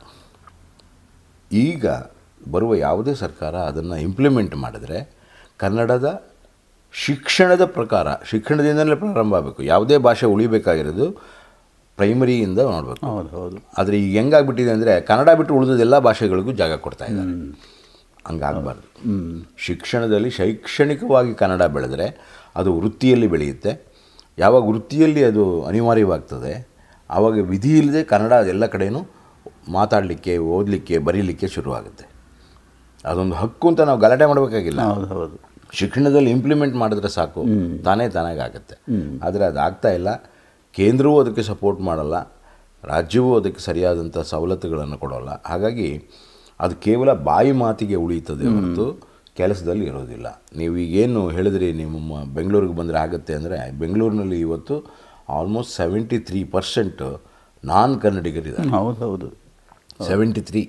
ಈಗ ಬರುವ ಯಾವುದೇ ಸರ್ಕಾರ ಅದನ್ನು ಇಂಪ್ಲಿಮೆಂಟ್ ಮಾಡಿದ್ರೆ ಕನ್ನಡದ ಶಿಕ್ಷಣದ ಪ್ರಕಾರ ಶಿಕ್ಷಣದಿಂದಲೇ ಪ್ರಾರಂಭ ಆಗಬೇಕು ಯಾವುದೇ ಭಾಷೆ ಉಳಿಬೇಕಾಗಿರೋದು ಪ್ರೈಮರಿಯಿಂದ ನೋಡಬೇಕು ಹೌದು ಹೌದು ಆದರೆ ಈಗ ಹೆಂಗಾಗ್ಬಿಟ್ಟಿದೆ ಅಂದರೆ ಕನ್ನಡ ಬಿಟ್ಟು ಉಳಿದದೆಲ್ಲ ಭಾಷೆಗಳಿಗೂ ಜಾಗ ಕೊಡ್ತಾ ಇದ್ದಾರೆ ಹಂಗಾಗಬಾರ್ದು ಶಿಕ್ಷಣದಲ್ಲಿ ಶೈಕ್ಷಣಿಕವಾಗಿ ಕನ್ನಡ ಬೆಳೆದರೆ ಅದು ವೃತ್ತಿಯಲ್ಲಿ ಬೆಳೆಯುತ್ತೆ ಯಾವಾಗ ವೃತ್ತಿಯಲ್ಲಿ ಅದು ಅನಿವಾರ್ಯವಾಗ್ತದೆ ಆವಾಗ ವಿಧಿ ಇಲ್ಲದೆ ಕನ್ನಡ ಎಲ್ಲ ಕಡೆಯೂ ಮಾತಾಡಲಿಕ್ಕೆ ಓದಲಿಕ್ಕೆ ಬರೀಲಿಕ್ಕೆ ಶುರುವಾಗುತ್ತೆ ಅದೊಂದು ಹಕ್ಕು ಅಂತ ನಾವು ಗಲಾಟೆ ಮಾಡಬೇಕಾಗಿಲ್ಲ ಶಿಕ್ಷಣದಲ್ಲಿ ಇಂಪ್ಲಿಮೆಂಟ್ ಮಾಡಿದ್ರೆ ಸಾಕು ತಾನೇ ಆಗುತ್ತೆ ಆದರೆ ಅದು ಆಗ್ತಾ ಇಲ್ಲ ಕೇಂದ್ರವೂ ಅದಕ್ಕೆ ಸಪೋರ್ಟ್ ಮಾಡಲ್ಲ ರಾಜ್ಯವೂ ಅದಕ್ಕೆ ಸರಿಯಾದಂಥ ಸವಲತ್ತುಗಳನ್ನು ಕೊಡೋಲ್ಲ ಹಾಗಾಗಿ ಅದು ಕೇವಲ ಬಾಯಿ ಮಾತಿಗೆ ಉಳಿಯುತ್ತದೆ ಹೊರತು ಕೆಲಸದಲ್ಲಿ ಇರೋದಿಲ್ಲ ನೀವು ಈಗೇನು ಹೇಳಿದ್ರಿ ನಿಮ್ಮ ಬೆಂಗಳೂರಿಗೆ ಬಂದರೆ ಆಗುತ್ತೆ ಅಂದರೆ ಬೆಂಗಳೂರಿನಲ್ಲಿ ಇವತ್ತು almost seventy three percent non ಕನ್ನಡಿಗರಿದ್ದಾರೆ ಹೌದು ಹೌದು ಸೆವೆಂಟಿ ತ್ರೀ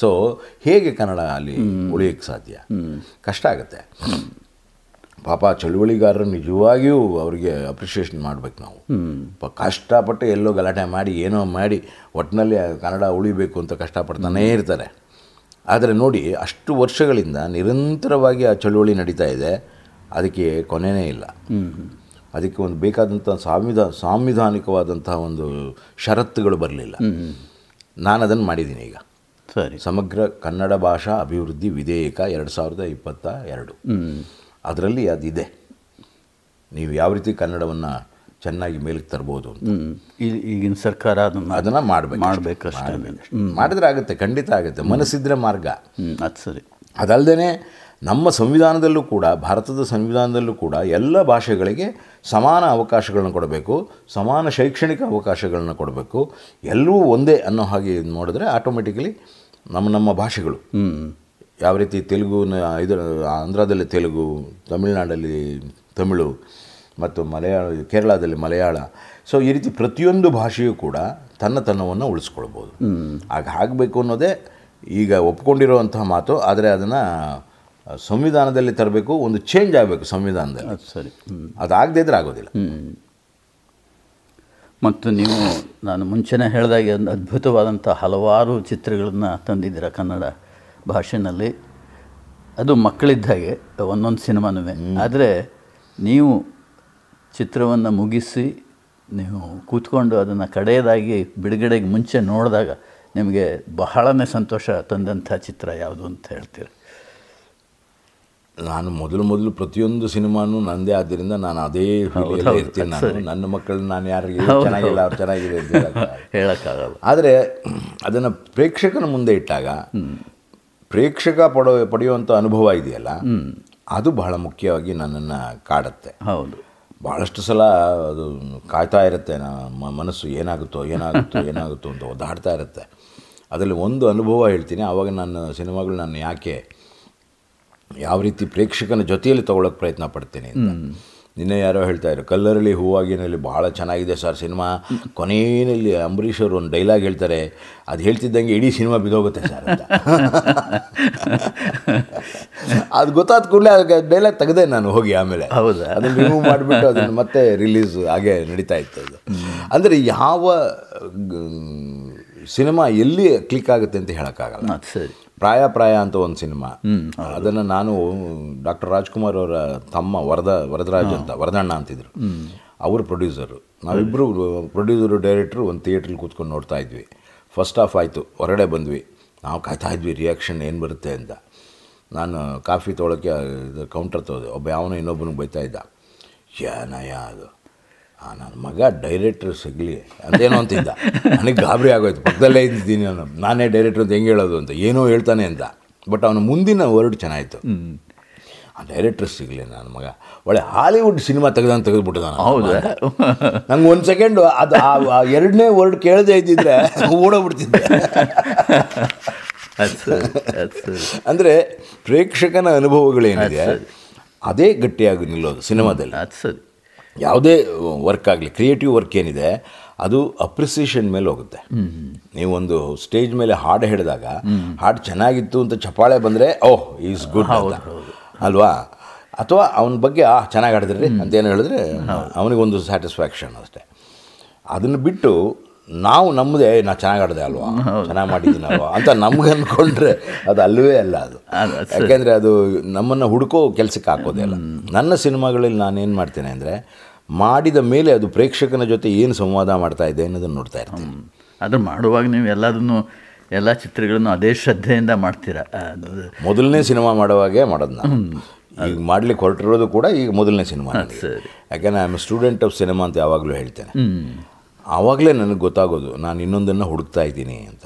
ಸೊ ಹೇಗೆ ಕನ್ನಡ ಅಲ್ಲಿ ಉಳಿಯೋಕ್ಕೆ ಸಾಧ್ಯ ಕಷ್ಟ ಆಗುತ್ತೆ ಪಾಪ ಚಳುವಳಿಗಾರರು ನಿಜವಾಗಿಯೂ ಅವರಿಗೆ ಅಪ್ರಿಷಿಯೇಷನ್ ಮಾಡಬೇಕು ನಾವು ಕಷ್ಟಪಟ್ಟು ಎಲ್ಲೋ ಗಲಾಟೆ ಮಾಡಿ ಏನೋ ಮಾಡಿ ಒಟ್ಟಿನಲ್ಲಿ ಕನ್ನಡ ಉಳಿಬೇಕು ಅಂತ ಕಷ್ಟಪಡ್ತಾನೇ ಇರ್ತಾರೆ ಆದರೆ ನೋಡಿ ಅಷ್ಟು ವರ್ಷಗಳಿಂದ ನಿರಂತರವಾಗಿ ಆ ಚಳುವಳಿ ನಡೀತಾ ಇದೆ ಅದಕ್ಕೆ ಕೊನೆಯೇ ಇಲ್ಲ ಅದಕ್ಕೆ ಒಂದು ಬೇಕಾದಂಥ ಸಾಂವಿಧಾನ ಸಾಂವಿಧಾನಿಕವಾದಂತಹ ಒಂದು ಷರತ್ತುಗಳು ಬರಲಿಲ್ಲ ನಾನು ಅದನ್ನು ಮಾಡಿದ್ದೀನಿ ಈಗ ಸರಿ ಸಮಗ್ರ ಕನ್ನಡ ಭಾಷಾ ಅಭಿವೃದ್ಧಿ ವಿಧೇಯಕ ಎರಡು ಸಾವಿರದ ಇಪ್ಪತ್ತ ಎರಡು ಅದರಲ್ಲಿ ಅದಿದೆ ನೀವು ಯಾವ ರೀತಿ ಕನ್ನಡವನ್ನು ಚೆನ್ನಾಗಿ ಮೇಲಕ್ಕೆ ತರ್ಬೋದು ಈಗಿನ ಸರ್ಕಾರ ಅದನ್ನು ಅದನ್ನು ಮಾಡಬೇಕು ಮಾಡಬೇಕು ಮಾಡಿದ್ರೆ ಆಗುತ್ತೆ ಖಂಡಿತ ಆಗುತ್ತೆ ಮನಸ್ಸಿದ್ರೆ ಮಾರ್ಗ ಅದು ಸರಿ ಅದಲ್ಲದೆ ನಮ್ಮ ಸಂವಿಧಾನದಲ್ಲೂ ಕೂಡ ಭಾರತದ ಸಂವಿಧಾನದಲ್ಲೂ ಕೂಡ ಎಲ್ಲ ಭಾಷೆಗಳಿಗೆ ಸಮಾನ ಅವಕಾಶಗಳನ್ನು ಕೊಡಬೇಕು ಸಮಾನ ಶೈಕ್ಷಣಿಕ ಅವಕಾಶಗಳನ್ನ ಕೊಡಬೇಕು ಎಲ್ಲವೂ ಒಂದೇ ಅನ್ನೋ ಹಾಗೆ ನೋಡಿದ್ರೆ ಆಟೋಮೆಟಿಕಲಿ ನಮ್ಮ ನಮ್ಮ ಭಾಷೆಗಳು ಯಾವ ರೀತಿ ತೆಲುಗುನ ಇದು ಆಂಧ್ರದಲ್ಲಿ ತೆಲುಗು ತಮಿಳುನಾಡಲ್ಲಿ ತಮಿಳು ಮತ್ತು ಮಲಯಾಳ ಕೇರಳದಲ್ಲಿ ಮಲಯಾಳ ಸೊ ಈ ರೀತಿ ಪ್ರತಿಯೊಂದು ಭಾಷೆಯೂ ಕೂಡ ತನ್ನ ಉಳಿಸ್ಕೊಳ್ಬೋದು ಆಗ ಆಗಬೇಕು ಅನ್ನೋದೇ ಈಗ ಒಪ್ಕೊಂಡಿರುವಂತಹ ಮಾತು ಆದರೆ ಅದನ್ನು ಸಂವಿಧಾನದಲ್ಲಿ ತರಬೇಕು ಒಂದು ಚೇಂಜ್ ಆಗಬೇಕು ಸಂವಿಧಾನದಲ್ಲಿ ಸರಿ ಅದಾಗದೇ ಇದ್ರೆ ಆಗೋದಿಲ್ಲ ಮತ್ತು ನೀವು ನಾನು ಮುಂಚೆನೇ ಹೇಳಿದಾಗೆ ಒಂದು ಅದ್ಭುತವಾದಂಥ ಹಲವಾರು ಚಿತ್ರಗಳನ್ನು ತಂದಿದ್ದೀರ ಕನ್ನಡ ಭಾಷೆನಲ್ಲಿ ಅದು ಮಕ್ಕಳಿದ್ದ ಹಾಗೆ ಒಂದೊಂದು ಸಿನಿಮಾನು ಆದರೆ ನೀವು ಚಿತ್ರವನ್ನು ಮುಗಿಸಿ ನೀವು ಕೂತ್ಕೊಂಡು ಅದನ್ನು ಕಡೆಯದಾಗಿ ಬಿಡುಗಡೆಗೆ ಮುಂಚೆ ನೋಡಿದಾಗ ನಿಮಗೆ ಬಹಳನೇ ಸಂತೋಷ ತಂದಂಥ ಚಿತ್ರ ಯಾವುದು ಅಂತ ಹೇಳ್ತೀವಿ ನಾನು ಮೊದಲು ಮೊದಲು ಪ್ರತಿಯೊಂದು ಸಿನಿಮಾನೂ ನಂದೇ ಆದ್ದರಿಂದ ನಾನು ಅದೇ ಇರ್ತೀನಿ ನಾನು ನನ್ನ ಮಕ್ಕಳನ್ನ ನಾನು ಯಾರಿಗೆ ಚೆನ್ನಾಗಿಲ್ಲ ಅವ್ರು ಚೆನ್ನಾಗಿದೆ ಹೇಳೋಕ್ಕಾಗಲ್ಲ ಆದರೆ ಅದನ್ನು ಪ್ರೇಕ್ಷಕನ ಮುಂದೆ ಇಟ್ಟಾಗ ಪ್ರೇಕ್ಷಕ ಪಡೋ ಪಡೆಯುವಂಥ ಅನುಭವ ಇದೆಯಲ್ಲ ಅದು ಬಹಳ ಮುಖ್ಯವಾಗಿ ನನ್ನನ್ನು ಕಾಡುತ್ತೆ ಹೌದು ಭಾಳಷ್ಟು ಸಲ ಅದು ಕಾಯ್ತಾ ಇರುತ್ತೆ ನಮ್ಮ ಮನಸ್ಸು ಏನಾಗುತ್ತೋ ಏನಾಗುತ್ತೋ ಏನಾಗುತ್ತೋ ಅಂತ ಒದ್ದಾಡ್ತಾ ಇರುತ್ತೆ ಅದರಲ್ಲಿ ಒಂದು ಅನುಭವ ಹೇಳ್ತೀನಿ ಆವಾಗ ನಾನು ಸಿನಿಮಾಗಳು ನಾನು ಯಾಕೆ ಯಾವ ರೀತಿ ಪ್ರೇಕ್ಷಕನ ಜೊತೆಯಲ್ಲಿ ತೊಗೊಳಕ್ಕೆ ಪ್ರಯತ್ನ ಪಡ್ತೀನಿ ನಿನ್ನೆ ಯಾರೋ ಹೇಳ್ತಾ ಇದ್ರು ಕಲ್ಲರಳಿ ಹೂವಾಗಿನಲ್ಲಿ ಭಾಳ ಚೆನ್ನಾಗಿದೆ ಸರ್ ಸಿನಿಮಾ ಕೊನೆಯಲ್ಲಿ ಅಂಬರೀಷ್ ಅವರು ಒಂದು ಡೈಲಾಗ್ ಹೇಳ್ತಾರೆ ಅದು ಹೇಳ್ತಿದ್ದಂಗೆ ಇಡೀ ಸಿನಿಮಾ ಬಿದ್ದೋಗುತ್ತೆ ಸರ್ ಅದು ಗೊತ್ತಾದ ಕೂಡಲೇ ಅದಕ್ಕೆ ಡೈಲಾಗ್ ತೆಗೆದೆ ನಾನು ಹೋಗಿ ಆಮೇಲೆ ಹೌದಾ ಅದನ್ನು ರಿಮೂವ್ ಮಾಡಿಬಿಟ್ಟು ಅದನ್ನು ಮತ್ತೆ ರಿಲೀಸ್ ಹಾಗೆ ನಡೀತಾ ಇತ್ತು ಅದು ಅಂದರೆ ಯಾವ ಸಿನಿಮಾ ಎಲ್ಲಿ ಕ್ಲಿಕ್ ಆಗುತ್ತೆ ಅಂತ ಹೇಳೋಕ್ಕಾಗಲ್ಲ ಸರಿ ಪ್ರಾಯ ಪ್ರಾಯ ಅಂತ ಒಂದು ಸಿನಿಮಾ ಅದನ್ನು ನಾನು ಡಾಕ್ಟರ್ ರಾಜ್ಕುಮಾರ್ ಅವರ ತಮ್ಮ ವರದ ವರದರಾಜ್ ಅಂತ ವರದಣ್ಣ ಅಂತಿದ್ರು ಅವರು ಪ್ರೊಡ್ಯೂಸರು ನಾವಿಬ್ಬರು ಪ್ರೊಡ್ಯೂಸರು ಡೈರೆಕ್ಟ್ರು ಒಂದು ಥಿಯೇಟ್ರಲ್ಲಿ ಕೂತ್ಕೊಂಡು ನೋಡ್ತಾ ಇದ್ವಿ ಫಸ್ಟ್ ಆಫ್ ಆಯಿತು ಹೊರಗಡೆ ಬಂದ್ವಿ ನಾವು ಕಾಯ್ತಾ ಇದ್ವಿ ರಿಯಾಕ್ಷನ್ ಏನು ಬರುತ್ತೆ ಅಂತ ನಾನು ಕಾಫಿ ತೊಳಕ್ಕೆ ಇದು ಕೌಂಟರ್ ತೊಗೊದೆ ಒಬ್ಬ ಯಾವನೋ ಇನ್ನೊಬ್ಬನಿಗೆ ಬೈತಾ ಇದ್ದ ಏನಯ್ಯ ಅದು ಆ ನನ್ನ ಮಗ ಡೈರೆಕ್ಟ್ರ್ ಸಿಗಲಿ ಅಂತೇನೋ ಅಂತಿದ್ದ ನನಗೆ ಗಾಬರಿ ಆಗೋಯ್ತು ಪಕ್ಕದಲ್ಲೇ ಇದ್ದೀನಿ ನಾನು ನಾನೇ ಡೈರೆಕ್ಟ್ರ್ ಅಂತ ಹೆಂಗೆ ಹೇಳೋದು ಅಂತ ಏನೋ ಹೇಳ್ತಾನೆ ಅಂತ ಬಟ್ ಅವನು ಮುಂದಿನ ವರ್ಡ್ ಚೆನ್ನಾಯಿತು ಆ ಡೈರೆಕ್ಟ್ರ್ ಸಿಗಲಿ ನನ್ನ ಮಗ ಒಳ್ಳೆ ಹಾಲಿವುಡ್ ಸಿನಿಮಾ ತೆಗೆದಂತ ತೆಗೆದುಬಿಟ್ಟು ನಾನು ಹೌದು ನಂಗೆ ಒಂದು ಸೆಕೆಂಡು ಅದು ಆ ಎರಡನೇ ವರ್ಡ್ ಕೇಳದೆ ಇದ್ದಿದ್ರೆ ಓಡೋಗ್ಬಿಡ್ತಿದ್ದೆ ಅಂದರೆ ಪ್ರೇಕ್ಷಕನ ಅನುಭವಗಳೇನಿದೆ ಅದೇ ಗಟ್ಟಿಯಾಗಿ ನಿಲ್ಲೋದು ಸಿನಿಮಾದಲ್ಲಿ ಅದು ಸರಿ ಯಾವುದೇ ವರ್ಕ್ ಆಗಲಿ ಕ್ರಿಯೇಟಿವ್ ವರ್ಕ್ ಏನಿದೆ ಅದು ಅಪ್ರಿಸಿಯೇಷನ್ ಮೇಲೆ ಹೋಗುತ್ತೆ ನೀವೊಂದು ಸ್ಟೇಜ್ ಮೇಲೆ ಹಾಡು ಹೇಳಿದಾಗ ಹಾಡು ಚೆನ್ನಾಗಿತ್ತು ಅಂತ ಚಪಾಳೆ ಬಂದರೆ ಓಹ್ ಈಸ್ ಗುಡ್ ಅಲ್ವಾ ಅಥವಾ ಅವನ ಬಗ್ಗೆ ಆ ಚೆನ್ನಾಗಿ ಆಡಿದ್ರಿ ಅಂತ ಏನು ಹೇಳಿದ್ರೆ ಅವನಿಗೊಂದು ಸ್ಯಾಟಿಸ್ಫ್ಯಾಕ್ಷನ್ ಅಷ್ಟೇ ಅದನ್ನು ಬಿಟ್ಟು ನಾವು ನಮ್ಮದೇ ನಾ ಚೆನ್ನಾಗಿ ಆಡಿದೆ ಅಲ್ವಾ ಚೆನ್ನಾಗಿ ನಾವು ಅಂತ ನಮ್ಗೆ ಅಂದ್ಕೊಂಡ್ರೆ ಅದು ಅಲ್ಲವೇ ಅಲ್ಲ ಅದು ಯಾಕೆಂದರೆ ಅದು ನಮ್ಮನ್ನು ಹುಡುಕೋ ಕೆಲಸಕ್ಕೆ ಹಾಕೋದೇ ಅಲ್ಲ ನನ್ನ ಸಿನಿಮಾಗಳಲ್ಲಿ ನಾನು ಏನು ಮಾಡ್ತೇನೆ ಅಂದರೆ ಮಾಡಿದ ಮೇಲೆ ಅದು ಪ್ರೇಕ್ಷಕನ ಜೊತೆ ಏನು ಸಂವಾದ ಮಾಡ್ತಾ ಇದೆ ಅನ್ನೋದನ್ನು ನೋಡ್ತಾ ಇರ್ತೀನಿ ಅದು ಮಾಡುವಾಗ ನೀವು ಎಲ್ಲದನ್ನು ಎಲ್ಲ ಚಿತ್ರಗಳನ್ನು ಅದೇ ಶ್ರದ್ಧೆಯಿಂದ ಮಾಡ್ತೀರಾ ಮೊದಲನೇ ಸಿನಿಮಾ ಮಾಡುವಾಗೆ ಮಾಡೋದು ನಾನು ಈಗ ಮಾಡ್ಲಿಕ್ಕೆ ಹೊರಟಿರೋದು ಕೂಡ ಈಗ ಮೊದಲನೇ ಸಿನಿಮಾ ಯಾಕೆಂದ್ರೆ ಆಮ್ ಸ್ಟೂಡೆಂಟ್ ಆಫ್ ಸಿನಿಮಾ ಅಂತ ಯಾವಾಗಲೂ ಹೇಳ್ತೇನೆ ಆವಾಗಲೇ ನನಗೆ ಗೊತ್ತಾಗೋದು ನಾನು ಇನ್ನೊಂದನ್ನು ಹುಡುಕ್ತಾ ಇದ್ದೀನಿ ಅಂತ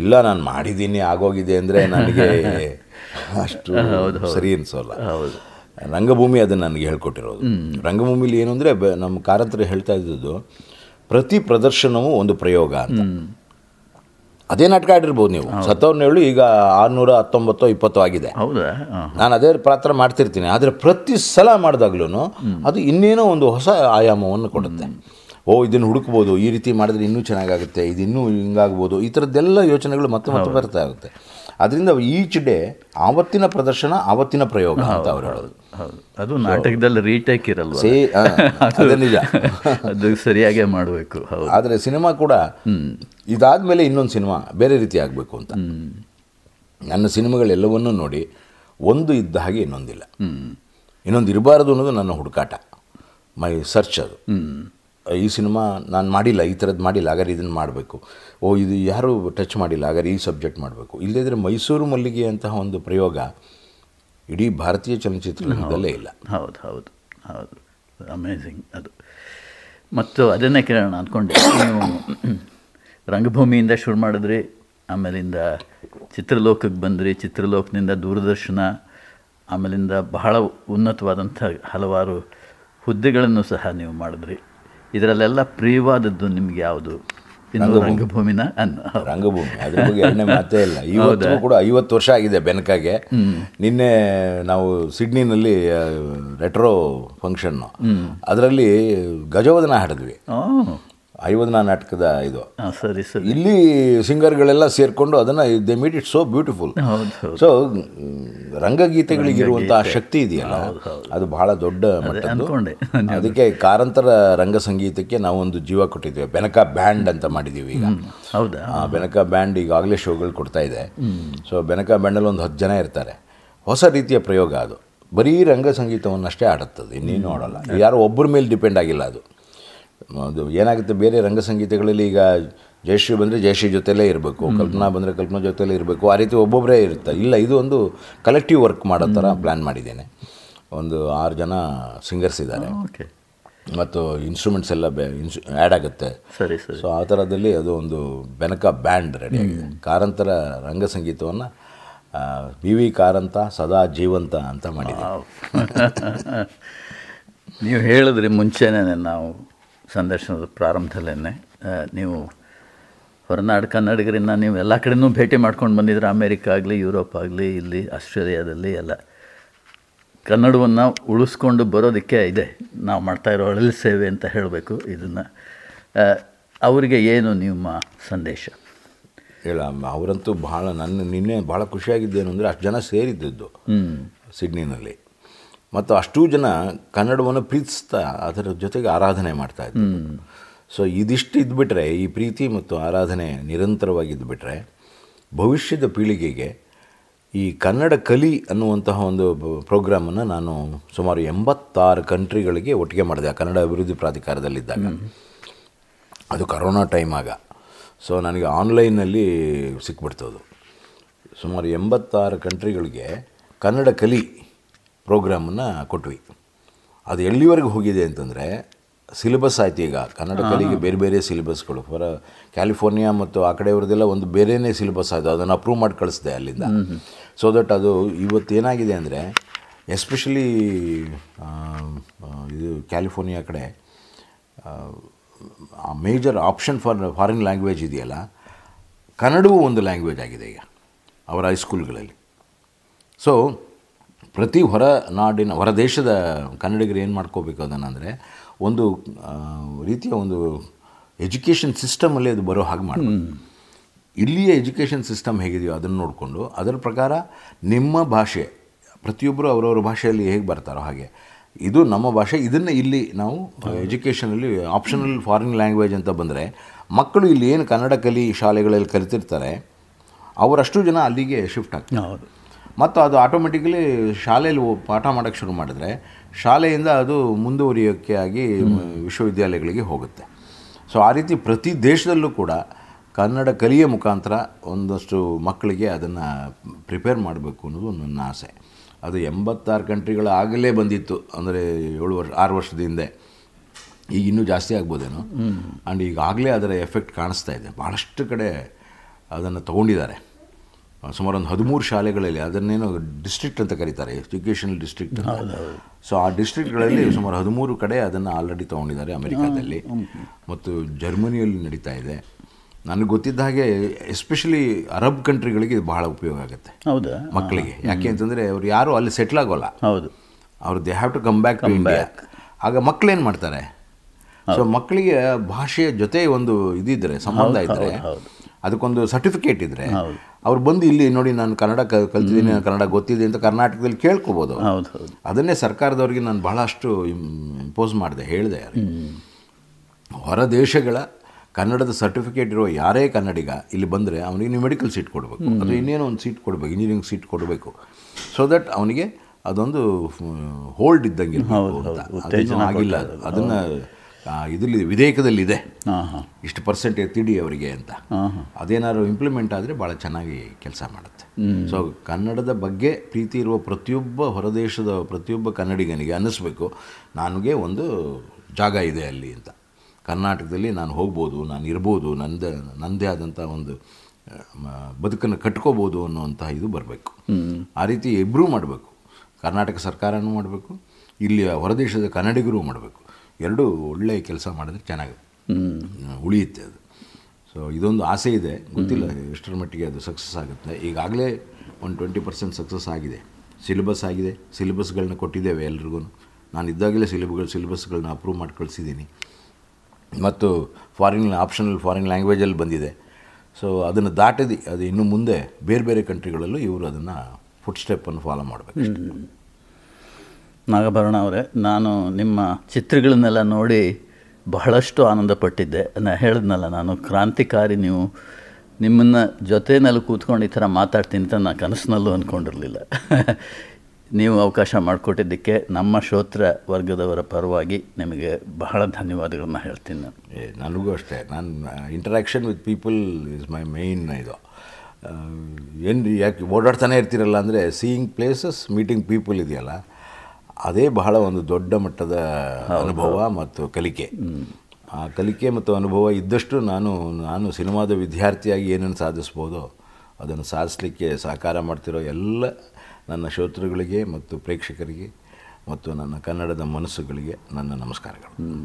ಎಲ್ಲ ನಾನು ಮಾಡಿದ್ದೀನಿ ಆಗೋಗಿದೆ ಅಂದರೆ ನನಗೆ ಅಷ್ಟು ಸರಿ ಅನಿಸೋಲ್ಲ ರಂಗಭೂಮಿ ಅದನ್ನು ನನಗೆ ಹೇಳ್ಕೊಟ್ಟಿರೋದು ರಂಗಭೂಮಿಲಿ ಏನು ಅಂದರೆ ನಮ್ಮ ಕಾರಂತರ ಹೇಳ್ತಾ ಇದ್ದದ್ದು ಪ್ರತಿ ಪ್ರದರ್ಶನವೂ ಒಂದು ಪ್ರಯೋಗ ಅಂತ ಅದೇ ನಾಟಕ ಆಡಿರ್ಬೋದು ನೀವು ಸತ್ತವ್ರನ್ನ ಈಗ ಆರುನೂರ ಹತ್ತೊಂಬತ್ತು ಇಪ್ಪತ್ತು ಆಗಿದೆ ನಾನು ಅದೇ ಪಾತ್ರ ಮಾಡ್ತಿರ್ತೀನಿ ಆದರೆ ಪ್ರತಿ ಸಲ ಮಾಡಿದಾಗ್ಲೂ ಅದು ಇನ್ನೇನೋ ಒಂದು ಹೊಸ ಆಯಾಮವನ್ನು ಕೊಡುತ್ತೆ ಓ ಇದನ್ನು ಹುಡುಕ್ಬೋದು ಈ ರೀತಿ ಮಾಡಿದ್ರೆ ಇನ್ನೂ ಚೆನ್ನಾಗಾಗುತ್ತೆ ಇದು ಇನ್ನೂ ಹಿಂಗಾಗ್ಬೋದು ಈ ಥರದ್ದೆಲ್ಲ ಯೋಚನೆಗಳು ಮತ್ತೆ ಮತ್ತೆ ಬರ್ತಾ ಇರುತ್ತೆ ಅದರಿಂದ ಈಚ್ ಡೇ ಆವತ್ತಿನ ಪ್ರದರ್ಶನ ಆವತ್ತಿನ ಪ್ರಯೋಗ ಅಂತ ಅವ್ರು ಹೇಳೋದು ಅದು ನಾಟಕದಲ್ಲಿ ರೀಟೇಕ್ ಇರಲ್ಲ ನಿಜ ಅದು ಸರಿಯಾಗೇ ಮಾಡಬೇಕು ಆದರೆ ಸಿನಿಮಾ ಕೂಡ ಇದಾದ ಮೇಲೆ ಇನ್ನೊಂದು ಸಿನಿಮಾ ಬೇರೆ ರೀತಿ ಆಗಬೇಕು ಅಂತ ನನ್ನ ಸಿನಿಮಾಗಳೆಲ್ಲವನ್ನೂ ನೋಡಿ ಒಂದು ಇದ್ದ ಹಾಗೆ ಇನ್ನೊಂದಿಲ್ಲ ಇನ್ನೊಂದು ಇರಬಾರದು ಅನ್ನೋದು ನನ್ನ ಹುಡುಕಾಟ ಮೈ ಸರ್ಚ್ ಅದು ಈ ಸಿನಿಮಾ ನಾನು ಮಾಡಿಲ್ಲ ಈ ಥರದ್ದು ಮಾಡಿಲ್ಲ ಹಾಗಾದ್ರೆ ಇದನ್ನು ಮಾಡಬೇಕು ಓ ಇದು ಯಾರೂ ಟಚ್ ಮಾಡಿಲ್ಲ ಹಾಗಾದ್ರೆ ಈ ಸಬ್ಜೆಕ್ಟ್ ಮಾಡಬೇಕು ಇಲ್ಲದಿದ್ದರೆ ಮೈಸೂರು ಮಲ್ಲಿಗೆ ಅಂತಹ ಒಂದು ಪ್ರಯೋಗ ಇಡೀ ಭಾರತೀಯ ಚಲನಚಿತ್ರದಲ್ಲೇ ಇಲ್ಲ ಹೌದು ಹೌದು ಹೌದು ಅಮೇಝಿಂಗ್ ಅದು ಮತ್ತು ಅದನ್ನೇ ನಾನು ಅಂದ್ಕೊಂಡೆ ನೀವು ರಂಗಭೂಮಿಯಿಂದ ಶುರು ಮಾಡಿದ್ರಿ ಆಮೇಲಿಂದ ಚಿತ್ರಲೋಕಕ್ಕೆ ಬಂದ್ರಿ ಚಿತ್ರಲೋಕದಿಂದ ದೂರದರ್ಶನ ಆಮೇಲಿಂದ ಬಹಳ ಉನ್ನತವಾದಂಥ ಹಲವಾರು ಹುದ್ದೆಗಳನ್ನು ಸಹ ನೀವು ಮಾಡಿದ್ರಿ ಇದರಲ್ಲೆಲ್ಲ ಪ್ರಿಯವಾದದ್ದು ನಿಮಗೆ ಯಾವುದು ರಂಗಭೂಮಿನ ರಂಗಭೂಮಿ ಅದ್ರ ಬಗ್ಗೆ ಎರಡನೇ ಮಾತೇ ಇಲ್ಲ ಇವತ್ತು ಕೂಡ ಐವತ್ತು ವರ್ಷ ಆಗಿದೆ ಬೆನಕಾಗೆ ನಿನ್ನೆ ನಾವು ಸಿಡ್ನಿನಲ್ಲಿ ರೆಟ್ರೋ ಫಂಕ್ಷನ್ ಅದರಲ್ಲಿ ಗಜವದನ ಹಾಡಿದ್ವಿ ಐವದನ ನಾಟಕದ ಇದು ಸರಿ ಸರಿ ಇಲ್ಲಿ ಸಿಂಗರ್ಗಳೆಲ್ಲ ಸೇರಿಕೊಂಡು ಅದನ್ನು they made it so beautiful so ರಂಗಗೀತೆಗಳಿಗಿರುವಂಥ ಶಕ್ತಿ ಇದೆಯಲ್ಲ ಅದು ಬಹಳ ದೊಡ್ಡ ಮಟ್ಟದ್ದು ಅದಕ್ಕೆ ಕಾರಂತರ ರಂಗ ಸಂಗೀತಕ್ಕೆ ನಾವೊಂದು ಜೀವ ಕೊಟ್ಟಿದ್ದೇವೆ ಬೆನಕ ಬ್ಯಾಂಡ್ ಅಂತ ಮಾಡಿದ್ದೀವಿ ಈಗ ಹೌದಾ ಬೆನಕ ಬ್ಯಾಂಡ್ ಈಗಾಗಲೇ ಶೋಗಳು ಕೊಡ್ತಾ ಇದೆ ಸೊ ಬೆನಕ ಬ್ಯಾಂಡಲ್ಲಿ ಒಂದು ಹತ್ತು ಜನ ಇರ್ತಾರೆ ಹೊಸ ರೀತಿಯ ಪ್ರಯೋಗ ಅದು ಬರೀ ರಂಗ ಸಂಗೀತವನ್ನಷ್ಟೇ ಆಡುತ್ತದೆ ಇನ್ನೇನು ಆಡೋಲ್ಲ ಯಾರೋ ಒಬ್ಬರ ಮೇಲೆ ಡಿಪೆಂಡ್ ಆಗಿಲ್ಲ ಅದು ಅದು ಏನಾಗುತ್ತೆ ಬೇರೆ ರಂಗಸಂಗೀತಗಳಲ್ಲಿ ಈಗ ಜಯಶ್ರೀ ಬಂದರೆ ಜಯಶ್ರೀ ಜೊತೆಲೇ ಇರಬೇಕು ಕಲ್ಪನಾ ಬಂದರೆ ಕಲ್ಪನಾ ಜೊತೆಲೇ ಇರಬೇಕು ಆ ರೀತಿ ಒಬ್ಬೊಬ್ಬರೇ ಇರುತ್ತೆ ಇಲ್ಲ ಇದು ಒಂದು ಕಲೆಕ್ಟಿವ್ ವರ್ಕ್ ಮಾಡೋ ಥರ ಪ್ಲ್ಯಾನ್ ಮಾಡಿದ್ದೇನೆ ಒಂದು ಆರು ಜನ ಸಿಂಗರ್ಸ್ ಇದ್ದಾರೆ ಮತ್ತು ಇನ್ಸ್ಟ್ರೂಮೆಂಟ್ಸ್ ಎಲ್ಲ ಬೆ ಇನ್ಸ್ ಆ್ಯಡ್ ಆಗುತ್ತೆ ಸರಿ ಸೊ ಆ ಥರದಲ್ಲಿ ಅದು ಒಂದು ಬೆನಕ ಬ್ಯಾಂಡ್ ರೆಡಿ ಆಗಿದೆ ಕಾರಂತರ ರಂಗಸಂಗೀತವನ್ನು ಬಿ ವಿ ಕಾರಂತ ಸದಾ ಜೀವಂತ ಅಂತ ಮಾಡಿದೆ ನೀವು ಹೇಳಿದ್ರೆ ಮುಂಚೆನೇ ನಾವು ಸಂದರ್ಶನದ ಪ್ರಾರಂಭದಲ್ಲೇ ನೀವು ಹೊರನಾಡು ಕನ್ನಡಿಗರಿಂದ ನೀವು ಎಲ್ಲ ಕಡೆನೂ ಭೇಟಿ ಮಾಡ್ಕೊಂಡು ಬಂದಿದ್ರೆ ಅಮೇರಿಕ ಆಗಲಿ ಯುರೋಪ್ ಆಗಲಿ ಇಲ್ಲಿ ಆಸ್ಟ್ರೇಲಿಯಾದಲ್ಲಿ ಎಲ್ಲ ಕನ್ನಡವನ್ನು ಉಳಿಸ್ಕೊಂಡು ಬರೋದಕ್ಕೆ ಇದೆ ನಾವು ಮಾಡ್ತಾ ಇರೋ ಒಳ್ಳೆ ಸೇವೆ ಅಂತ ಹೇಳಬೇಕು ಇದನ್ನು ಅವರಿಗೆ ಏನು ನಿಮ್ಮ ಸಂದೇಶ ಹೇಳ ಅವರಂತೂ ಭಾಳ ನನ್ನ ನಿನ್ನೆ ಭಾಳ ಖುಷಿಯಾಗಿದ್ದೇನು ಅಂದರೆ ಅಷ್ಟು ಜನ ಸೇರಿದ್ದದ್ದು ಸಿಡ್ನಿನಲ್ಲಿ ಮತ್ತು ಅಷ್ಟೂ ಜನ ಕನ್ನಡವನ್ನು ಪ್ರೀತಿಸ್ತಾ ಅದರ ಜೊತೆಗೆ ಆರಾಧನೆ ಮಾಡ್ತಾ ಇದ್ದರು ಸೊ ಇದಿಷ್ಟು ಇದ್ಬಿಟ್ರೆ ಈ ಪ್ರೀತಿ ಮತ್ತು ಆರಾಧನೆ ನಿರಂತರವಾಗಿದ್ದುಬಿಟ್ರೆ ಭವಿಷ್ಯದ ಪೀಳಿಗೆಗೆ ಈ ಕನ್ನಡ ಕಲಿ ಅನ್ನುವಂತಹ ಒಂದು ಪ್ರೋಗ್ರಾಮನ್ನು ನಾನು ಸುಮಾರು ಎಂಬತ್ತಾರು ಕಂಟ್ರಿಗಳಿಗೆ ಒಟ್ಟಿಗೆ ಮಾಡಿದೆ ಕನ್ನಡ ಅಭಿವೃದ್ಧಿ ಪ್ರಾಧಿಕಾರದಲ್ಲಿದ್ದಾಗ ಅದು ಕರೋನಾ ಟೈಮ್ ಆಗ ಸೊ ನನಗೆ ಆನ್ಲೈನಲ್ಲಿ ಅದು ಸುಮಾರು ಎಂಬತ್ತಾರು ಕಂಟ್ರಿಗಳಿಗೆ ಕನ್ನಡ ಕಲಿ ಪ್ರೋಗ್ರಾಮನ್ನು ಕೊಟ್ವಿ ಅದು ಎಲ್ಲಿವರೆಗೆ ಹೋಗಿದೆ ಅಂತಂದರೆ ಸಿಲೆಬಸ್ ಆಯ್ತು ಈಗ ಕನ್ನಡ ಕಲಿಗೆ ಬೇರೆ ಬೇರೆ ಸಿಲೆಬಸ್ಗಳು ಫಾರ್ ಕ್ಯಾಲಿಫೋರ್ನಿಯಾ ಮತ್ತು ಆ ಕಡೆಯವ್ರದ್ದೆಲ್ಲ ಒಂದು ಬೇರೆಯೇ ಸಿಲೆಬಸ್ ಆಯಿತು ಅದನ್ನು ಅಪ್ರೂವ್ ಮಾಡಿ ಕಳಿಸಿದೆ ಅಲ್ಲಿಂದ ಸೊ ದಟ್ ಅದು ಇವತ್ತು ಏನಾಗಿದೆ ಅಂದರೆ ಎಸ್ಪೆಷಲಿ ಇದು ಕ್ಯಾಲಿಫೋರ್ನಿಯಾ ಕಡೆ major option for foreign language ಇದೆಯಲ್ಲ ಕನ್ನಡವೂ ಒಂದು ಲ್ಯಾಂಗ್ವೇಜ್ ಆಗಿದೆ ಈಗ ಅವರ ಹೈಸ್ಕೂಲ್ಗಳಲ್ಲಿ ಸೊ ಪ್ರತಿ ಹೊರ ನಾಡಿನ ಹೊರ ದೇಶದ ಕನ್ನಡಿಗರು ಏನು ಮಾಡ್ಕೋಬೇಕು ಅದನ್ನು ಅಂದರೆ ಒಂದು ರೀತಿಯ ಒಂದು ಎಜುಕೇಷನ್ ಸಿಸ್ಟಮಲ್ಲಿ ಅದು ಬರೋ ಹಾಗೆ ಮಾಡಿ ಇಲ್ಲಿಯ ಎಜುಕೇಷನ್ ಸಿಸ್ಟಮ್ ಹೇಗಿದೆಯೋ ಅದನ್ನು ನೋಡಿಕೊಂಡು ಅದರ ಪ್ರಕಾರ ನಿಮ್ಮ ಭಾಷೆ ಪ್ರತಿಯೊಬ್ಬರು ಅವರವ್ರ ಭಾಷೆಯಲ್ಲಿ ಹೇಗೆ ಬರ್ತಾರೋ ಹಾಗೆ ಇದು ನಮ್ಮ ಭಾಷೆ ಇದನ್ನು ಇಲ್ಲಿ ನಾವು ಎಜುಕೇಷನಲ್ಲಿ ಆಪ್ಷನಲ್ ಫಾರಿನ್ ಲ್ಯಾಂಗ್ವೇಜ್ ಅಂತ ಬಂದರೆ ಮಕ್ಕಳು ಇಲ್ಲಿ ಏನು ಕನ್ನಡ ಕಲಿ ಶಾಲೆಗಳಲ್ಲಿ ಕಲಿತಿರ್ತಾರೆ ಅವರಷ್ಟು ಜನ ಅಲ್ಲಿಗೆ ಶಿಫ್ಟ್ ಆಗ್ತಾರೆ ಮತ್ತು ಅದು ಆಟೋಮೆಟಿಕಲಿ ಶಾಲೆಯಲ್ಲಿ ಪಾಠ ಮಾಡೋಕ್ಕೆ ಶುರು ಮಾಡಿದ್ರೆ ಶಾಲೆಯಿಂದ ಅದು ಮುಂದುವರಿಯೋಕ್ಕೆ ಆಗಿ ವಿಶ್ವವಿದ್ಯಾಲಯಗಳಿಗೆ ಹೋಗುತ್ತೆ ಸೊ ಆ ರೀತಿ ಪ್ರತಿ ದೇಶದಲ್ಲೂ ಕೂಡ ಕನ್ನಡ ಕಲಿಯ ಮುಖಾಂತರ ಒಂದಷ್ಟು ಮಕ್ಕಳಿಗೆ ಅದನ್ನು ಪ್ರಿಪೇರ್ ಮಾಡಬೇಕು ಅನ್ನೋದು ನನ್ನ ಆಸೆ ಅದು ಎಂಬತ್ತಾರು ಕಂಟ್ರಿಗಳು ಆಗಲೇ ಬಂದಿತ್ತು ಅಂದರೆ ಏಳು ವರ್ಷ ಆರು ವರ್ಷದ ಹಿಂದೆ ಈಗ ಇನ್ನೂ ಜಾಸ್ತಿ ಆಗ್ಬೋದೇನೋ ಆ್ಯಂಡ್ ಈಗಾಗಲೇ ಅದರ ಎಫೆಕ್ಟ್ ಕಾಣಿಸ್ತಾ ಇದೆ ಭಾಳಷ್ಟು ಕಡೆ ಅದನ್ನು ತಗೊಂಡಿದ್ದಾರೆ ಸುಮಾರು ಒಂದು ಹದಿಮೂರು ಶಾಲೆಗಳಲ್ಲಿ ಅದನ್ನೇನು ಡಿಸ್ಟ್ರಿಕ್ಟ್ ಅಂತ ಕರೀತಾರೆ ಎಜುಕೇಷನಲ್ ಡಿಸ್ಟ್ರಿಕ್ಟ್ ಸೊ ಆ ಡಿಸ್ಟ್ರಿಕ್ಟ್ಗಳಲ್ಲಿ ಸುಮಾರು ಹದಿಮೂರು ಕಡೆ ಅದನ್ನು ಆಲ್ರೆಡಿ ತೊಗೊಂಡಿದ್ದಾರೆ ಅಮೆರಿಕಾದಲ್ಲಿ ಮತ್ತು ಜರ್ಮನಿಯಲ್ಲಿ ನಡೀತಾ ಇದೆ ನನಗೆ ಗೊತ್ತಿದ್ದ ಹಾಗೆ ಎಸ್ಪೆಷಲಿ ಅರಬ್ ಕಂಟ್ರಿಗಳಿಗೆ ಇದು ಬಹಳ ಉಪಯೋಗ ಆಗುತ್ತೆ ಹೌದಾ ಮಕ್ಕಳಿಗೆ ಯಾಕೆ ಅಂತಂದರೆ ಅವ್ರು ಯಾರು ಅಲ್ಲಿ ಸೆಟ್ಲ್ ಆಗೋಲ್ಲ ಹೌದು ಅವ್ರು they have to come back to India ಆಗ ಮಕ್ಕಳೇನು ಮಾಡ್ತಾರೆ ಸೊ ಮಕ್ಕಳಿಗೆ ಭಾಷೆಯ ಜೊತೆ ಒಂದು ಇದಿದ್ರೆ ಸಂಬಂಧ ಇದ್ದರೆ ಅದಕ್ಕೊಂದು ಸರ್ಟಿಫಿಕೇಟ್ ಇದ್ದರೆ ಅವ್ರು ಬಂದು ಇಲ್ಲಿ ನೋಡಿ ನಾನು ಕನ್ನಡ ಕಲ್ತಿದ್ದೀನಿ ಕನ್ನಡ ಗೊತ್ತಿದೆ ಅಂತ ಕರ್ನಾಟಕದಲ್ಲಿ ಕೇಳ್ಕೊಬೋದು ಅದನ್ನೇ ಸರ್ಕಾರದವ್ರಿಗೆ ನಾನು ಬಹಳಷ್ಟು ಇಂಪೋಸ್ ಮಾಡಿದೆ ಹೇಳಿದೆ ಹೊರ ದೇಶಗಳ ಕನ್ನಡದ ಸರ್ಟಿಫಿಕೇಟ್ ಇರೋ ಯಾರೇ ಕನ್ನಡಿಗ ಇಲ್ಲಿ ಬಂದರೆ ಅವನಿಗೆ ನೀವು ಮೆಡಿಕಲ್ ಸೀಟ್ ಕೊಡಬೇಕು ಅದು ಇನ್ನೇನೋ ಒಂದು ಸೀಟ್ ಕೊಡಬೇಕು ಇಂಜಿನಿಯರಿಂಗ್ ಸೀಟ್ ಕೊಡಬೇಕು ಸೊ ದಟ್ ಅವನಿಗೆ ಅದೊಂದು ಹೋಲ್ಡ್ ಇದ್ದಂಗೆ ಆಗಿಲ್ಲ ಅದನ್ನು ಇದರಲ್ಲಿ ವಿಧೇಯಕದಲ್ಲಿದೆ ಇಷ್ಟು ಪರ್ಸೆಂಟ್ ತಿಡಿ ಅವರಿಗೆ ಅಂತ ಅದೇನಾದ್ರು ಇಂಪ್ಲಿಮೆಂಟ್ ಆದರೆ ಭಾಳ ಚೆನ್ನಾಗಿ ಕೆಲಸ ಮಾಡುತ್ತೆ ಸೊ ಕನ್ನಡದ ಬಗ್ಗೆ ಪ್ರೀತಿ ಇರುವ ಪ್ರತಿಯೊಬ್ಬ ಹೊರದೇಶದ ಪ್ರತಿಯೊಬ್ಬ ಕನ್ನಡಿಗನಿಗೆ ಅನ್ನಿಸ್ಬೇಕು ನನಗೆ ಒಂದು ಜಾಗ ಇದೆ ಅಲ್ಲಿ ಅಂತ ಕರ್ನಾಟಕದಲ್ಲಿ ನಾನು ಹೋಗ್ಬೋದು ನಾನು ಇರ್ಬೋದು ನನ್ನದೇ ನನ್ನದೇ ಆದಂಥ ಒಂದು ಬದುಕನ್ನು ಕಟ್ಕೋಬೋದು ಅನ್ನುವಂಥ ಇದು ಬರಬೇಕು ಆ ರೀತಿ ಇಬ್ಬರೂ ಮಾಡಬೇಕು ಕರ್ನಾಟಕ ಸರ್ಕಾರನೂ ಮಾಡಬೇಕು ಇಲ್ಲಿ ಹೊರದೇಶದ ಕನ್ನಡಿಗರೂ ಮಾಡಬೇಕು ಎರಡೂ ಒಳ್ಳೆಯ ಕೆಲಸ ಮಾಡಿದ್ರೆ ಚೆನ್ನಾಗುತ್ತೆ ಉಳಿಯುತ್ತೆ ಅದು ಸೊ ಇದೊಂದು ಆಸೆ ಇದೆ ಗೊತ್ತಿಲ್ಲ ಎಷ್ಟರ ಮಟ್ಟಿಗೆ ಅದು ಸಕ್ಸಸ್ ಆಗುತ್ತೆ ಈಗಾಗಲೇ ಒಂದು ಟ್ವೆಂಟಿ ಪರ್ಸೆಂಟ್ ಸಕ್ಸಸ್ ಆಗಿದೆ ಸಿಲೆಬಸ್ ಆಗಿದೆ ಸಿಲೆಬಸ್ಗಳನ್ನ ಕೊಟ್ಟಿದ್ದೇವೆ ಎಲ್ರಿಗೂ ನಾನು ಇದ್ದಾಗಲೇ ಸಿಲೆಬಸ್ಗಳು ಸಿಲೆಬಸ್ಗಳನ್ನ ಅಪ್ರೂವ್ ಮಾಡಿ ಕಳಿಸಿದ್ದೀನಿ ಮತ್ತು ಫಾರಿನ್ ಆಪ್ಷನಲ್ ಫಾರಿನ್ ಲ್ಯಾಂಗ್ವೇಜಲ್ಲಿ ಬಂದಿದೆ ಸೊ ಅದನ್ನು ದಾಟದಿ ಅದು ಇನ್ನು ಮುಂದೆ ಬೇರೆ ಬೇರೆ ಕಂಟ್ರಿಗಳಲ್ಲೂ ಇವರು ಅದನ್ನು ಫುಟ್ ಸ್ಟೆಪ್ಪನ್ನು ಫಾಲೋ ಮಾಡಬೇಕು ನಾಗಭರಣ ಅವರೇ ನಾನು ನಿಮ್ಮ ಚಿತ್ರಗಳನ್ನೆಲ್ಲ ನೋಡಿ ಬಹಳಷ್ಟು ಆನಂದಪಟ್ಟಿದ್ದೆ ನಾನು ಹೇಳಿದ್ನಲ್ಲ ನಾನು ಕ್ರಾಂತಿಕಾರಿ ನೀವು ನಿಮ್ಮನ್ನು ಜೊತೆನಲ್ಲಿ ಕೂತ್ಕೊಂಡು ಈ ಥರ ಮಾತಾಡ್ತೀನಿ ಅಂತ ನಾನು ಕನಸಿನಲ್ಲೂ ಅಂದ್ಕೊಂಡಿರಲಿಲ್ಲ ನೀವು ಅವಕಾಶ ಮಾಡಿಕೊಟ್ಟಿದ್ದಕ್ಕೆ ನಮ್ಮ ಶ್ರೋತ್ರ ವರ್ಗದವರ ಪರವಾಗಿ ನಿಮಗೆ ಬಹಳ ಧನ್ಯವಾದಗಳನ್ನ ಹೇಳ್ತೀನಿ ನಾನು ನನಗೂ ಅಷ್ಟೇ ನಾನು interaction with people is my main ಇದು ಏನು ಯಾಕೆ ಓಡಾಡ್ತಾನೆ ಇರ್ತೀರಲ್ಲ ಅಂದರೆ ಸೀಯಿಂಗ್ ಪ್ಲೇಸಸ್ ಮೀಟಿಂಗ್ ಪೀಪಲ್ ಇದೆಯಲ್ಲ ಅದೇ ಬಹಳ ಒಂದು ದೊಡ್ಡ ಮಟ್ಟದ ಅನುಭವ ಮತ್ತು ಕಲಿಕೆ ಆ ಕಲಿಕೆ ಮತ್ತು ಅನುಭವ ಇದ್ದಷ್ಟು ನಾನು ನಾನು ಸಿನಿಮಾದ ವಿದ್ಯಾರ್ಥಿಯಾಗಿ ಏನೇನು ಸಾಧಿಸ್ಬೋದು ಅದನ್ನು ಸಾಧಿಸಲಿಕ್ಕೆ ಸಹಕಾರ ಮಾಡ್ತಿರೋ ಎಲ್ಲ ನನ್ನ ಶ್ರೋತೃಗಳಿಗೆ ಮತ್ತು ಪ್ರೇಕ್ಷಕರಿಗೆ ಮತ್ತು ನನ್ನ ಕನ್ನಡದ ಮನಸ್ಸುಗಳಿಗೆ ನನ್ನ ನಮಸ್ಕಾರಗಳು